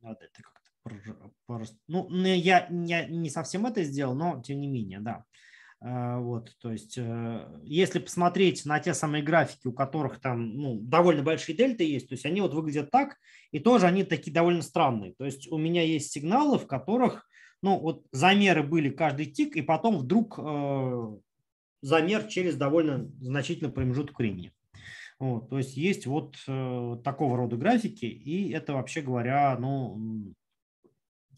S1: Надо это
S2: как-то... Ну, ну, я, я не совсем это сделал, но тем не менее, да. А, вот, то есть, э, если посмотреть на те самые графики, у которых там ну, довольно большие дельты есть, то есть они вот выглядят так, и тоже они такие довольно странные. То есть у меня есть сигналы, в которых, ну, вот замеры были каждый тик, и потом вдруг э, замер через довольно значительный промежуток времени. Вот, то есть есть вот э, такого рода графики, и это вообще говоря, ну,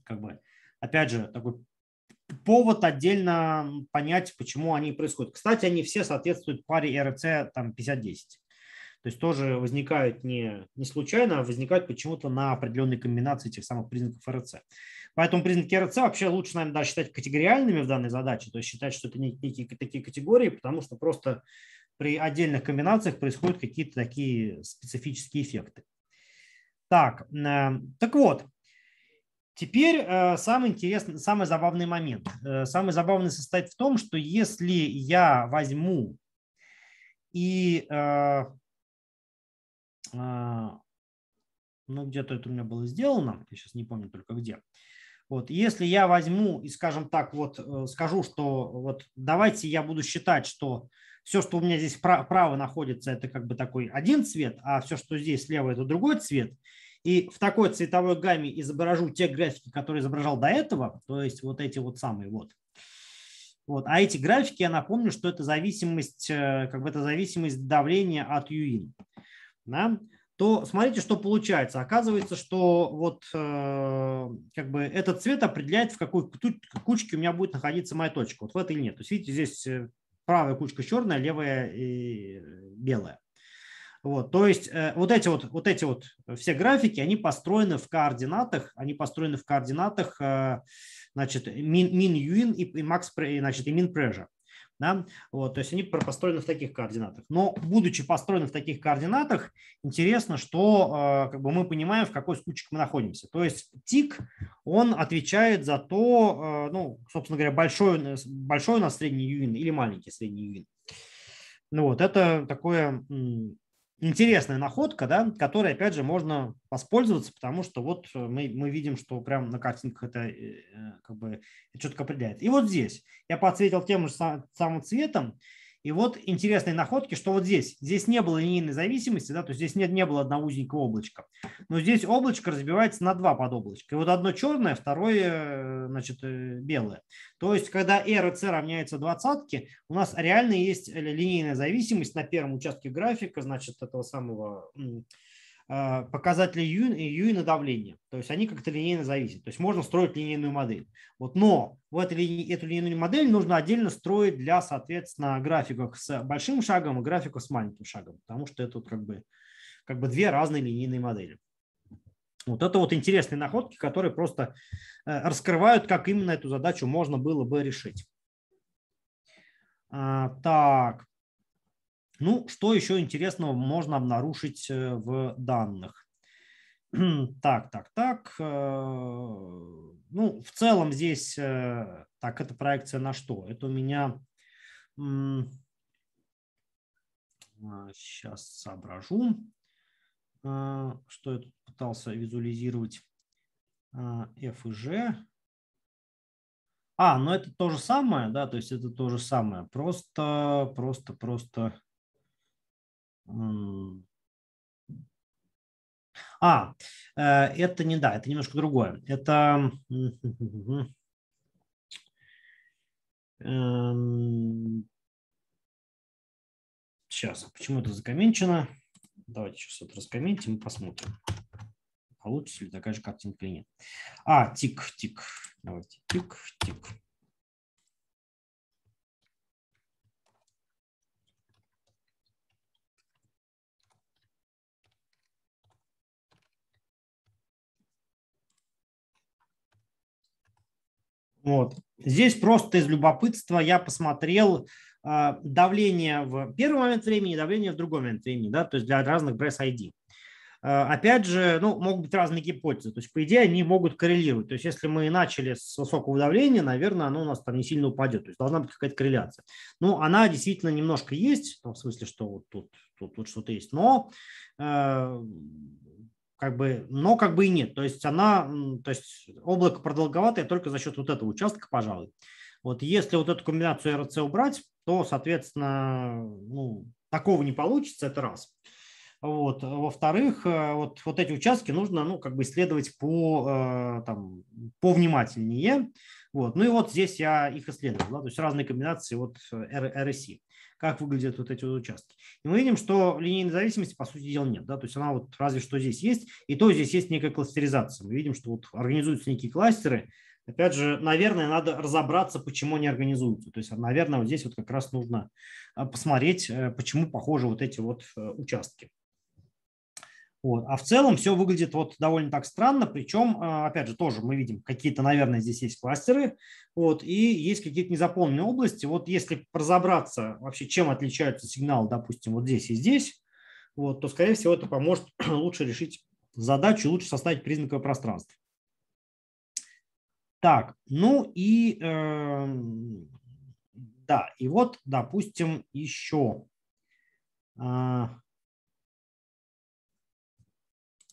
S2: как бы, опять же, такой повод отдельно понять, почему они происходят. Кстати, они все соответствуют паре РЦ там 50-10. То есть тоже возникают не, не случайно, а возникают почему-то на определенной комбинации этих самых признаков РЦ. Поэтому признаки РЦ а вообще лучше, наверное, даже считать категориальными в данной задаче, то есть считать, что это некие такие категории, потому что просто при отдельных комбинациях происходят какие-то такие специфические эффекты. Так, э, так вот, Теперь э, самый интересный, самый забавный момент. Э, самый забавный состоит в том, что если я возьму и ну где-то это у меня было сделано, я сейчас не помню только где. Вот, если я возьму и, скажем так, вот э, скажу, что вот давайте я буду считать, что все, что у меня здесь право находится, это как бы такой один цвет, а все, что здесь слева, это другой цвет. И в такой цветовой гамме изображу те графики, которые изображал до этого, то есть вот эти вот самые вот. Вот. А эти графики, я напомню, что это зависимость, э, как бы это зависимость давления от ЮИН. Да? то смотрите, что получается. Оказывается, что вот э, как бы этот цвет определяет, в какой кучке у меня будет находиться моя точка. Вот в этой нет. То есть видите, здесь э, правая кучка черная, левая и белая. Вот, то есть э, вот эти вот, вот эти вот все графики, они построены в координатах, они построены в координатах, э, значит, мин, мин юин и, и макс, значит, и мин pressure. Да? Вот, то есть они построены в таких координатах. Но будучи построены в таких координатах, интересно, что э, как бы мы понимаем, в какой скучек мы находимся. То есть тик, он отвечает за то, э, ну, собственно говоря, большой, большой у нас средний юин или маленький средний юин. Ну вот, это такое интересная находка, да, которой, опять же, можно воспользоваться, потому что вот э, мы, мы видим, что прям на картинках это э, э, как бы четко определяет. И вот здесь я подсветил тем же самым цветом, и вот интересные находки, что вот здесь, здесь не было линейной зависимости, да, то есть здесь нет, не было одного узенького облачка. Но здесь облачко разбивается на два подоблачка. И вот одно черное, второе, э, значит, э, белое. То есть, когда R и C равняются двадцатке, у нас реально есть э, линейная зависимость на первом участке графика, значит, этого самого а, показатели U и юина давления, То есть они как-то линейно зависят. То есть можно строить линейную модель. Вот, но вот эту линейную модель нужно отдельно строить для, соответственно, графиков с большим шагом и графиков с маленьким шагом, потому что это вот как бы, как бы две разные линейные модели. Вот это вот интересные находки, которые просто э, раскрывают, как именно эту задачу можно было бы решить. А, так, ну, что еще интересного можно обнаружить э, в данных? Так, так, так. Э, ну, в целом здесь, э, так, это проекция на что? Это у меня... Сейчас а, соображу, что я тут пытался визуализировать. F и G. А, ну это то же самое, да, то есть это то же самое. Просто, просто, просто а, э, это не да, это немножко другое.
S1: Это сейчас, эм. а почему это закомменчено?
S2: Давайте сейчас это раскомментим и посмотрим, получится ли такая же картинка или нет.
S1: А, тик-тик. Давайте тик-тик. Вот. Здесь просто из любопытства я
S2: посмотрел э, давление в первый момент времени, давление в другой момент времени, да, то есть для разных Brass ID. Э, а, опять же, ну, могут быть разные гипотезы, то есть, по идее, они могут коррелировать. То есть, если мы начали с высокого давления, наверное, оно у нас там не сильно упадет, то есть должна быть какая-то корреляция. Ну, она действительно немножко есть, в смысле, что вот тут, тут, тут что-то есть, но э, как бы, но как бы и нет. То есть она, то есть облако продолговатое только за счет вот этого участка, пожалуй. Вот если вот эту комбинацию РЦ убрать, то, соответственно, ну, такого не получится, это раз. Вот. Во-вторых, э, вот, вот эти участки нужно ну, как бы исследовать по, э, там, повнимательнее. Вот. Ну и вот здесь я их исследовал, да, то есть разные комбинации вот RSI. Э, как выглядят вот эти вот участки. И мы видим, что линейной зависимости, по сути дела, нет. Да? То есть она вот разве что здесь есть, и то здесь есть некая кластеризация. Мы видим, что вот организуются некие кластеры, Опять же, наверное, надо разобраться, почему они организуются. То есть, наверное, вот здесь вот как раз нужно а, посмотреть, э, почему похожи вот эти вот э, участки. Вот. А в целом все выглядит вот довольно так странно, причем, а, опять же, тоже мы видим, какие-то, наверное, здесь есть кластеры, вот, и есть какие-то незаполненные области. Вот если разобраться вообще, чем отличаются сигналы, допустим, вот здесь и здесь, вот, то, скорее всего, это поможет лучше решить задачу, лучше составить признаковое пространство. Так, ну и э, да, и вот, допустим, еще. Э, а,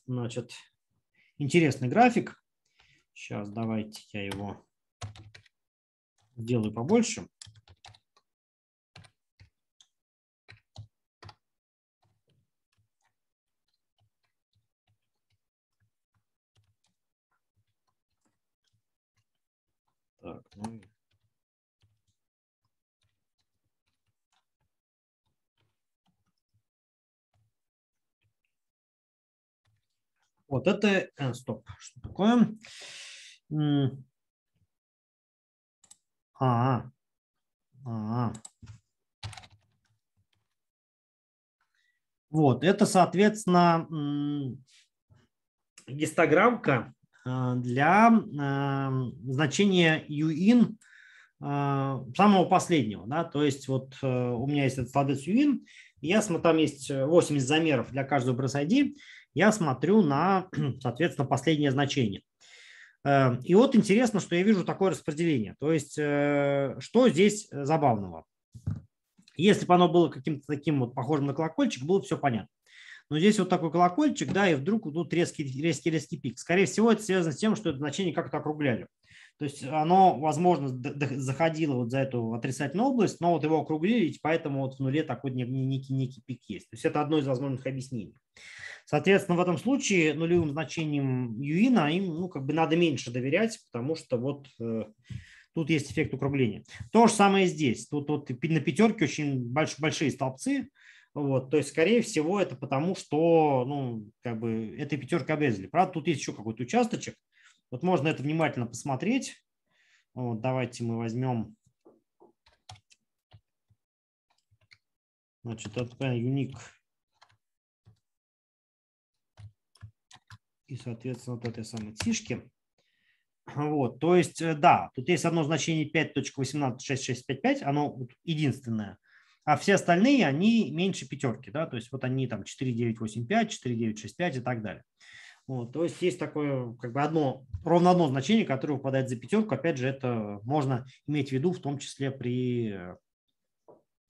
S1: значит, интересный график. Сейчас давайте я его сделаю побольше. Так, ну и Вот это... Э, стоп, что такое? А, а. Вот, это,
S2: соответственно, гистограммка э, для э, значения UIN э, самого последнего. Да? То есть вот у меня есть этот сладец UIN, я смотрю, там есть 80 замеров для каждого брос ID я смотрю на, соответственно, последнее значение. Эм, и вот интересно, что я вижу такое распределение. То есть, э, что здесь э, забавного? Если бы оно было каким-то таким вот похожим на колокольчик, было бы все понятно. Но здесь вот такой колокольчик, да, и вдруг тут резкий, резкий, резкий пик. Скорее всего, это связано с тем, что это значение как-то округляли. То есть оно, возможно, заходило вот за эту отрицательную область, но вот его округлили, и поэтому вот в нуле такой некий, некий пик есть. То есть это одно из возможных объяснений. Соответственно, в этом случае нулевым значением юина а им ну, как бы надо меньше доверять, потому что вот э, тут есть эффект укругления. То же самое здесь. Тут вот на пятерке очень больш, большие столбцы. Вот, то есть, скорее всего, это потому, что ну, как бы этой пятеркой обрезали. Правда, тут есть еще какой-то участочек. Вот можно это внимательно посмотреть. Вот, давайте мы возьмем
S1: Значит, это unique э, и, соответственно, вот этой самой тишки
S2: Вот, то есть, э, да, тут есть одно значение 5.186655, оно единственное, а все остальные, они меньше пятерки, да, то есть вот они там 4985, 4965 и так далее. Вот, то есть есть такое, как бы одно, ровно одно значение, которое выпадает за пятерку, опять же, это можно иметь в виду в том числе при э,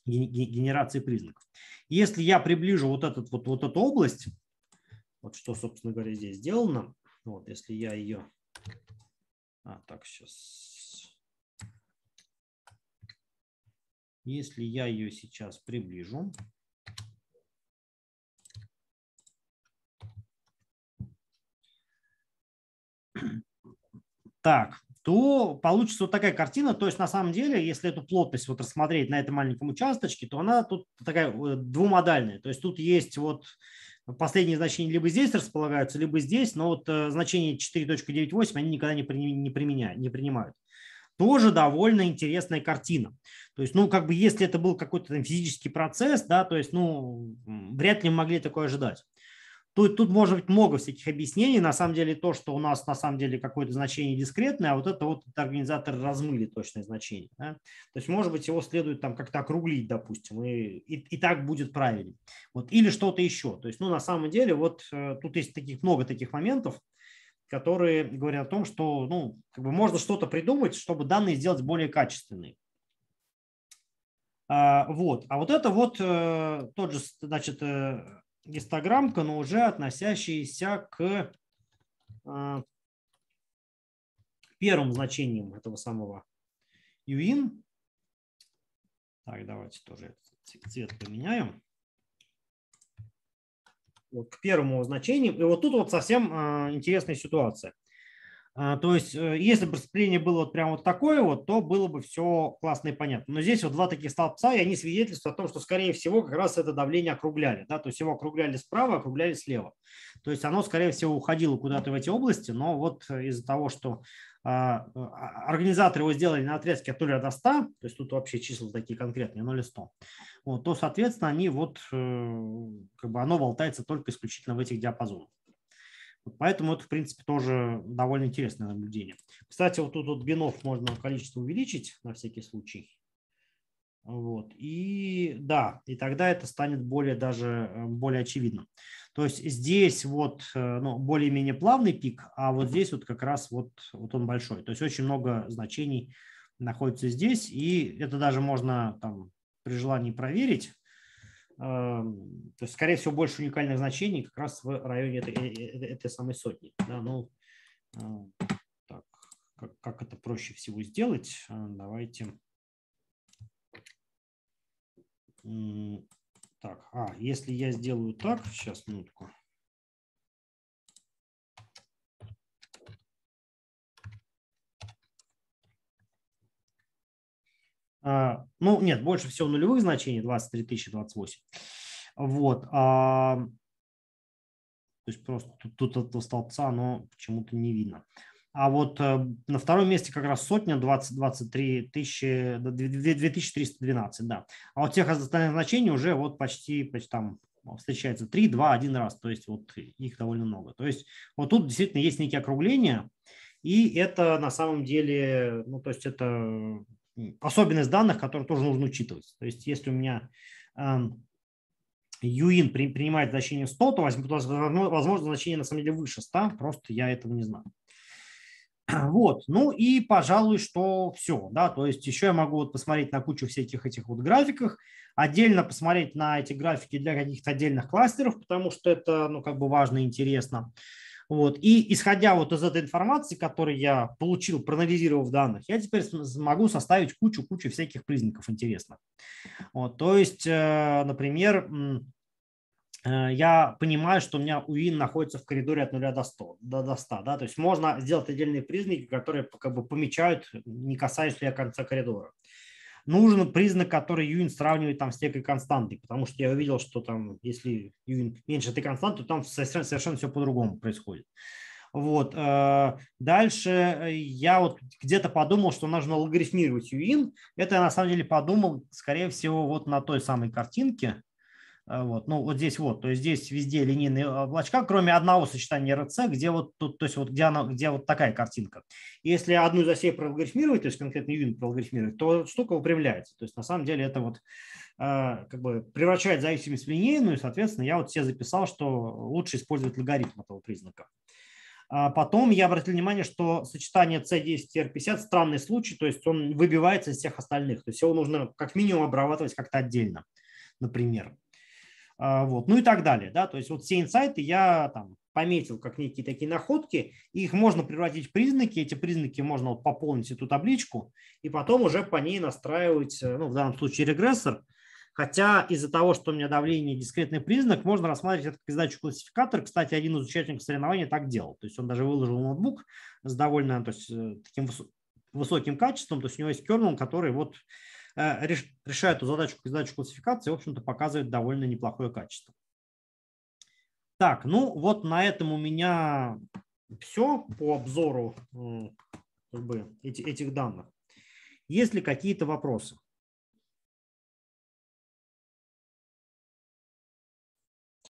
S2: генерации признаков. Если я приближу вот, этот, вот, вот эту область, вот что, собственно говоря, здесь сделано. Вот, если я ее...
S1: А, так, сейчас. Если я ее сейчас приближу,
S2: так, то получится вот такая картина. То есть, на самом деле, если эту плотность вот рассмотреть на этом маленьком участочке, то она тут такая э, двумодальная. То есть, тут есть вот последние значения либо здесь располагаются, либо здесь, но вот э, значение 4.98 они никогда не, применяют, не принимают. Тоже довольно интересная картина. То есть, ну, как бы, если это был какой-то физический процесс, да, то есть, ну, вряд ли мы могли такое ожидать. Тут, тут может быть много всяких объяснений. На самом деле то, что у нас на самом деле какое-то значение дискретное, а вот это вот организаторы размыли точное значение. Да? То есть, может быть, его следует там как-то округлить, допустим, и, и, и так будет правильно. Вот. Или что-то еще. То есть, ну, на самом деле, вот э, тут есть таких, много таких моментов, которые говорят о том, что ну, как бы можно что-то придумать, чтобы данные сделать более качественные. А, вот. А вот это вот э, тот же, значит, э, гистограммка, но уже относящаяся к а, первым значениям этого самого UIN. Так, давайте тоже цвет поменяем. Вот, к первому значению. И вот тут вот совсем а, интересная ситуация. А, то есть, э, если бы распределение было вот прямо вот такое вот, то было бы все классно и понятно. Но здесь вот два таких столбца, и они свидетельствуют о том, что, скорее всего, как раз это давление округляли. Да? То есть его округляли справа, округляли слева. То есть оно, скорее всего, уходило куда-то в эти области, но вот из-за того, что а, э, а, организаторы его сделали на отрезке от 0 до 100, то есть тут вообще числа такие конкретные, 0 и 100, вот, то, соответственно, они вот, э, как бы оно болтается только исключительно в этих диапазонах. Поэтому это, в принципе, тоже довольно интересное наблюдение. Кстати, вот тут вот бинов можно количество увеличить на всякий случай. Вот. И да, и тогда это станет более даже э, более очевидным. То есть здесь вот э, ну, более-менее плавный пик, а вот здесь вот как раз вот, вот он большой. То есть очень много значений находится здесь, и это даже можно там при желании проверить. Эм, то есть, скорее всего, больше уникальных значений как раз в районе этой, э, э, э, этой самой сотни. Да, ну, эм, так, как, как это проще всего сделать? Давайте.
S1: Так, а, если я сделаю так, сейчас, минутку. А, ну,
S2: нет, больше всего нулевых значений 23 тысячи 28. Вот. А, то есть просто тут, тут этого столбца но почему-то не видно. А вот э, на втором месте как раз сотня 20, 23 тысячи, 2312, да. А вот тех остальных значений уже вот почти, почти там встречается 3, 2, 1 раз. То есть вот их довольно много. То есть вот тут действительно есть некие округления. И это на самом деле, ну то есть это особенность данных, которую тоже нужно учитывать. То есть если у меня Юин принимает значение 100, то возможно значение на самом деле выше 100, просто я этого не знаю. Вот, ну и, пожалуй, что все, да, то есть еще я могу вот посмотреть на кучу всяких этих вот графиках, отдельно посмотреть на эти графики для каких-то отдельных кластеров, потому что это, ну, как бы важно и интересно. Вот. И исходя вот из этой информации, которую я получил, проанализировав данных, я теперь смогу составить кучу-кучу всяких признаков интересных. Вот. То есть, э, например, э, я понимаю, что у меня УИН находится в коридоре от 0 до 100, до, до 100 да? то есть можно сделать отдельные признаки, которые как бы помечают, не касаясь ли я конца коридора нужен признак, который Юин сравнивает там с некой константой, потому что я увидел, что там, если Юин меньше этой константы, то там совершенно, совершенно все по-другому происходит. Вот. Э, дальше э, я вот где-то подумал, что нужно логарифмировать Юин. Это я на самом деле подумал, скорее всего, вот на той самой картинке, а, вот. Ну, вот здесь вот, то есть здесь везде линейные а, облачка, кроме одного сочетания РЦ, где вот тут, то есть вот где, она, где вот такая картинка. Если одну из осей прологарифмировать, то есть конкретно юнит прологарифмировать, то штука упрямляется. То есть на самом деле это вот а, как бы превращает зависимость в линейную, и, соответственно, я вот все записал, что лучше использовать логарифм этого признака. Потом я обратил внимание, что сочетание C10 R50 странный случай, то есть он выбивается из всех остальных. То есть его нужно как минимум обрабатывать как-то отдельно, например. А, вот, ну и так далее, да, то есть вот все инсайты я там пометил как некие такие находки, их можно превратить в признаки, эти признаки можно вот пополнить эту табличку и потом уже по ней настраивать, э, ну, в данном случае регрессор, хотя из-за того, что у меня давление дискретный признак, можно рассматривать это как задачу классификатор, кстати, один из участников соревнования так делал, то есть он даже выложил ноутбук с довольно, то есть э, таким высоким качеством, то есть у него есть kernel, который вот Э, решает эту задачу, задачу классификации, в общем-то, показывает довольно неплохое качество. Так, ну вот на этом у меня все по обзору
S1: как бы, этих данных. Есть ли какие-то вопросы?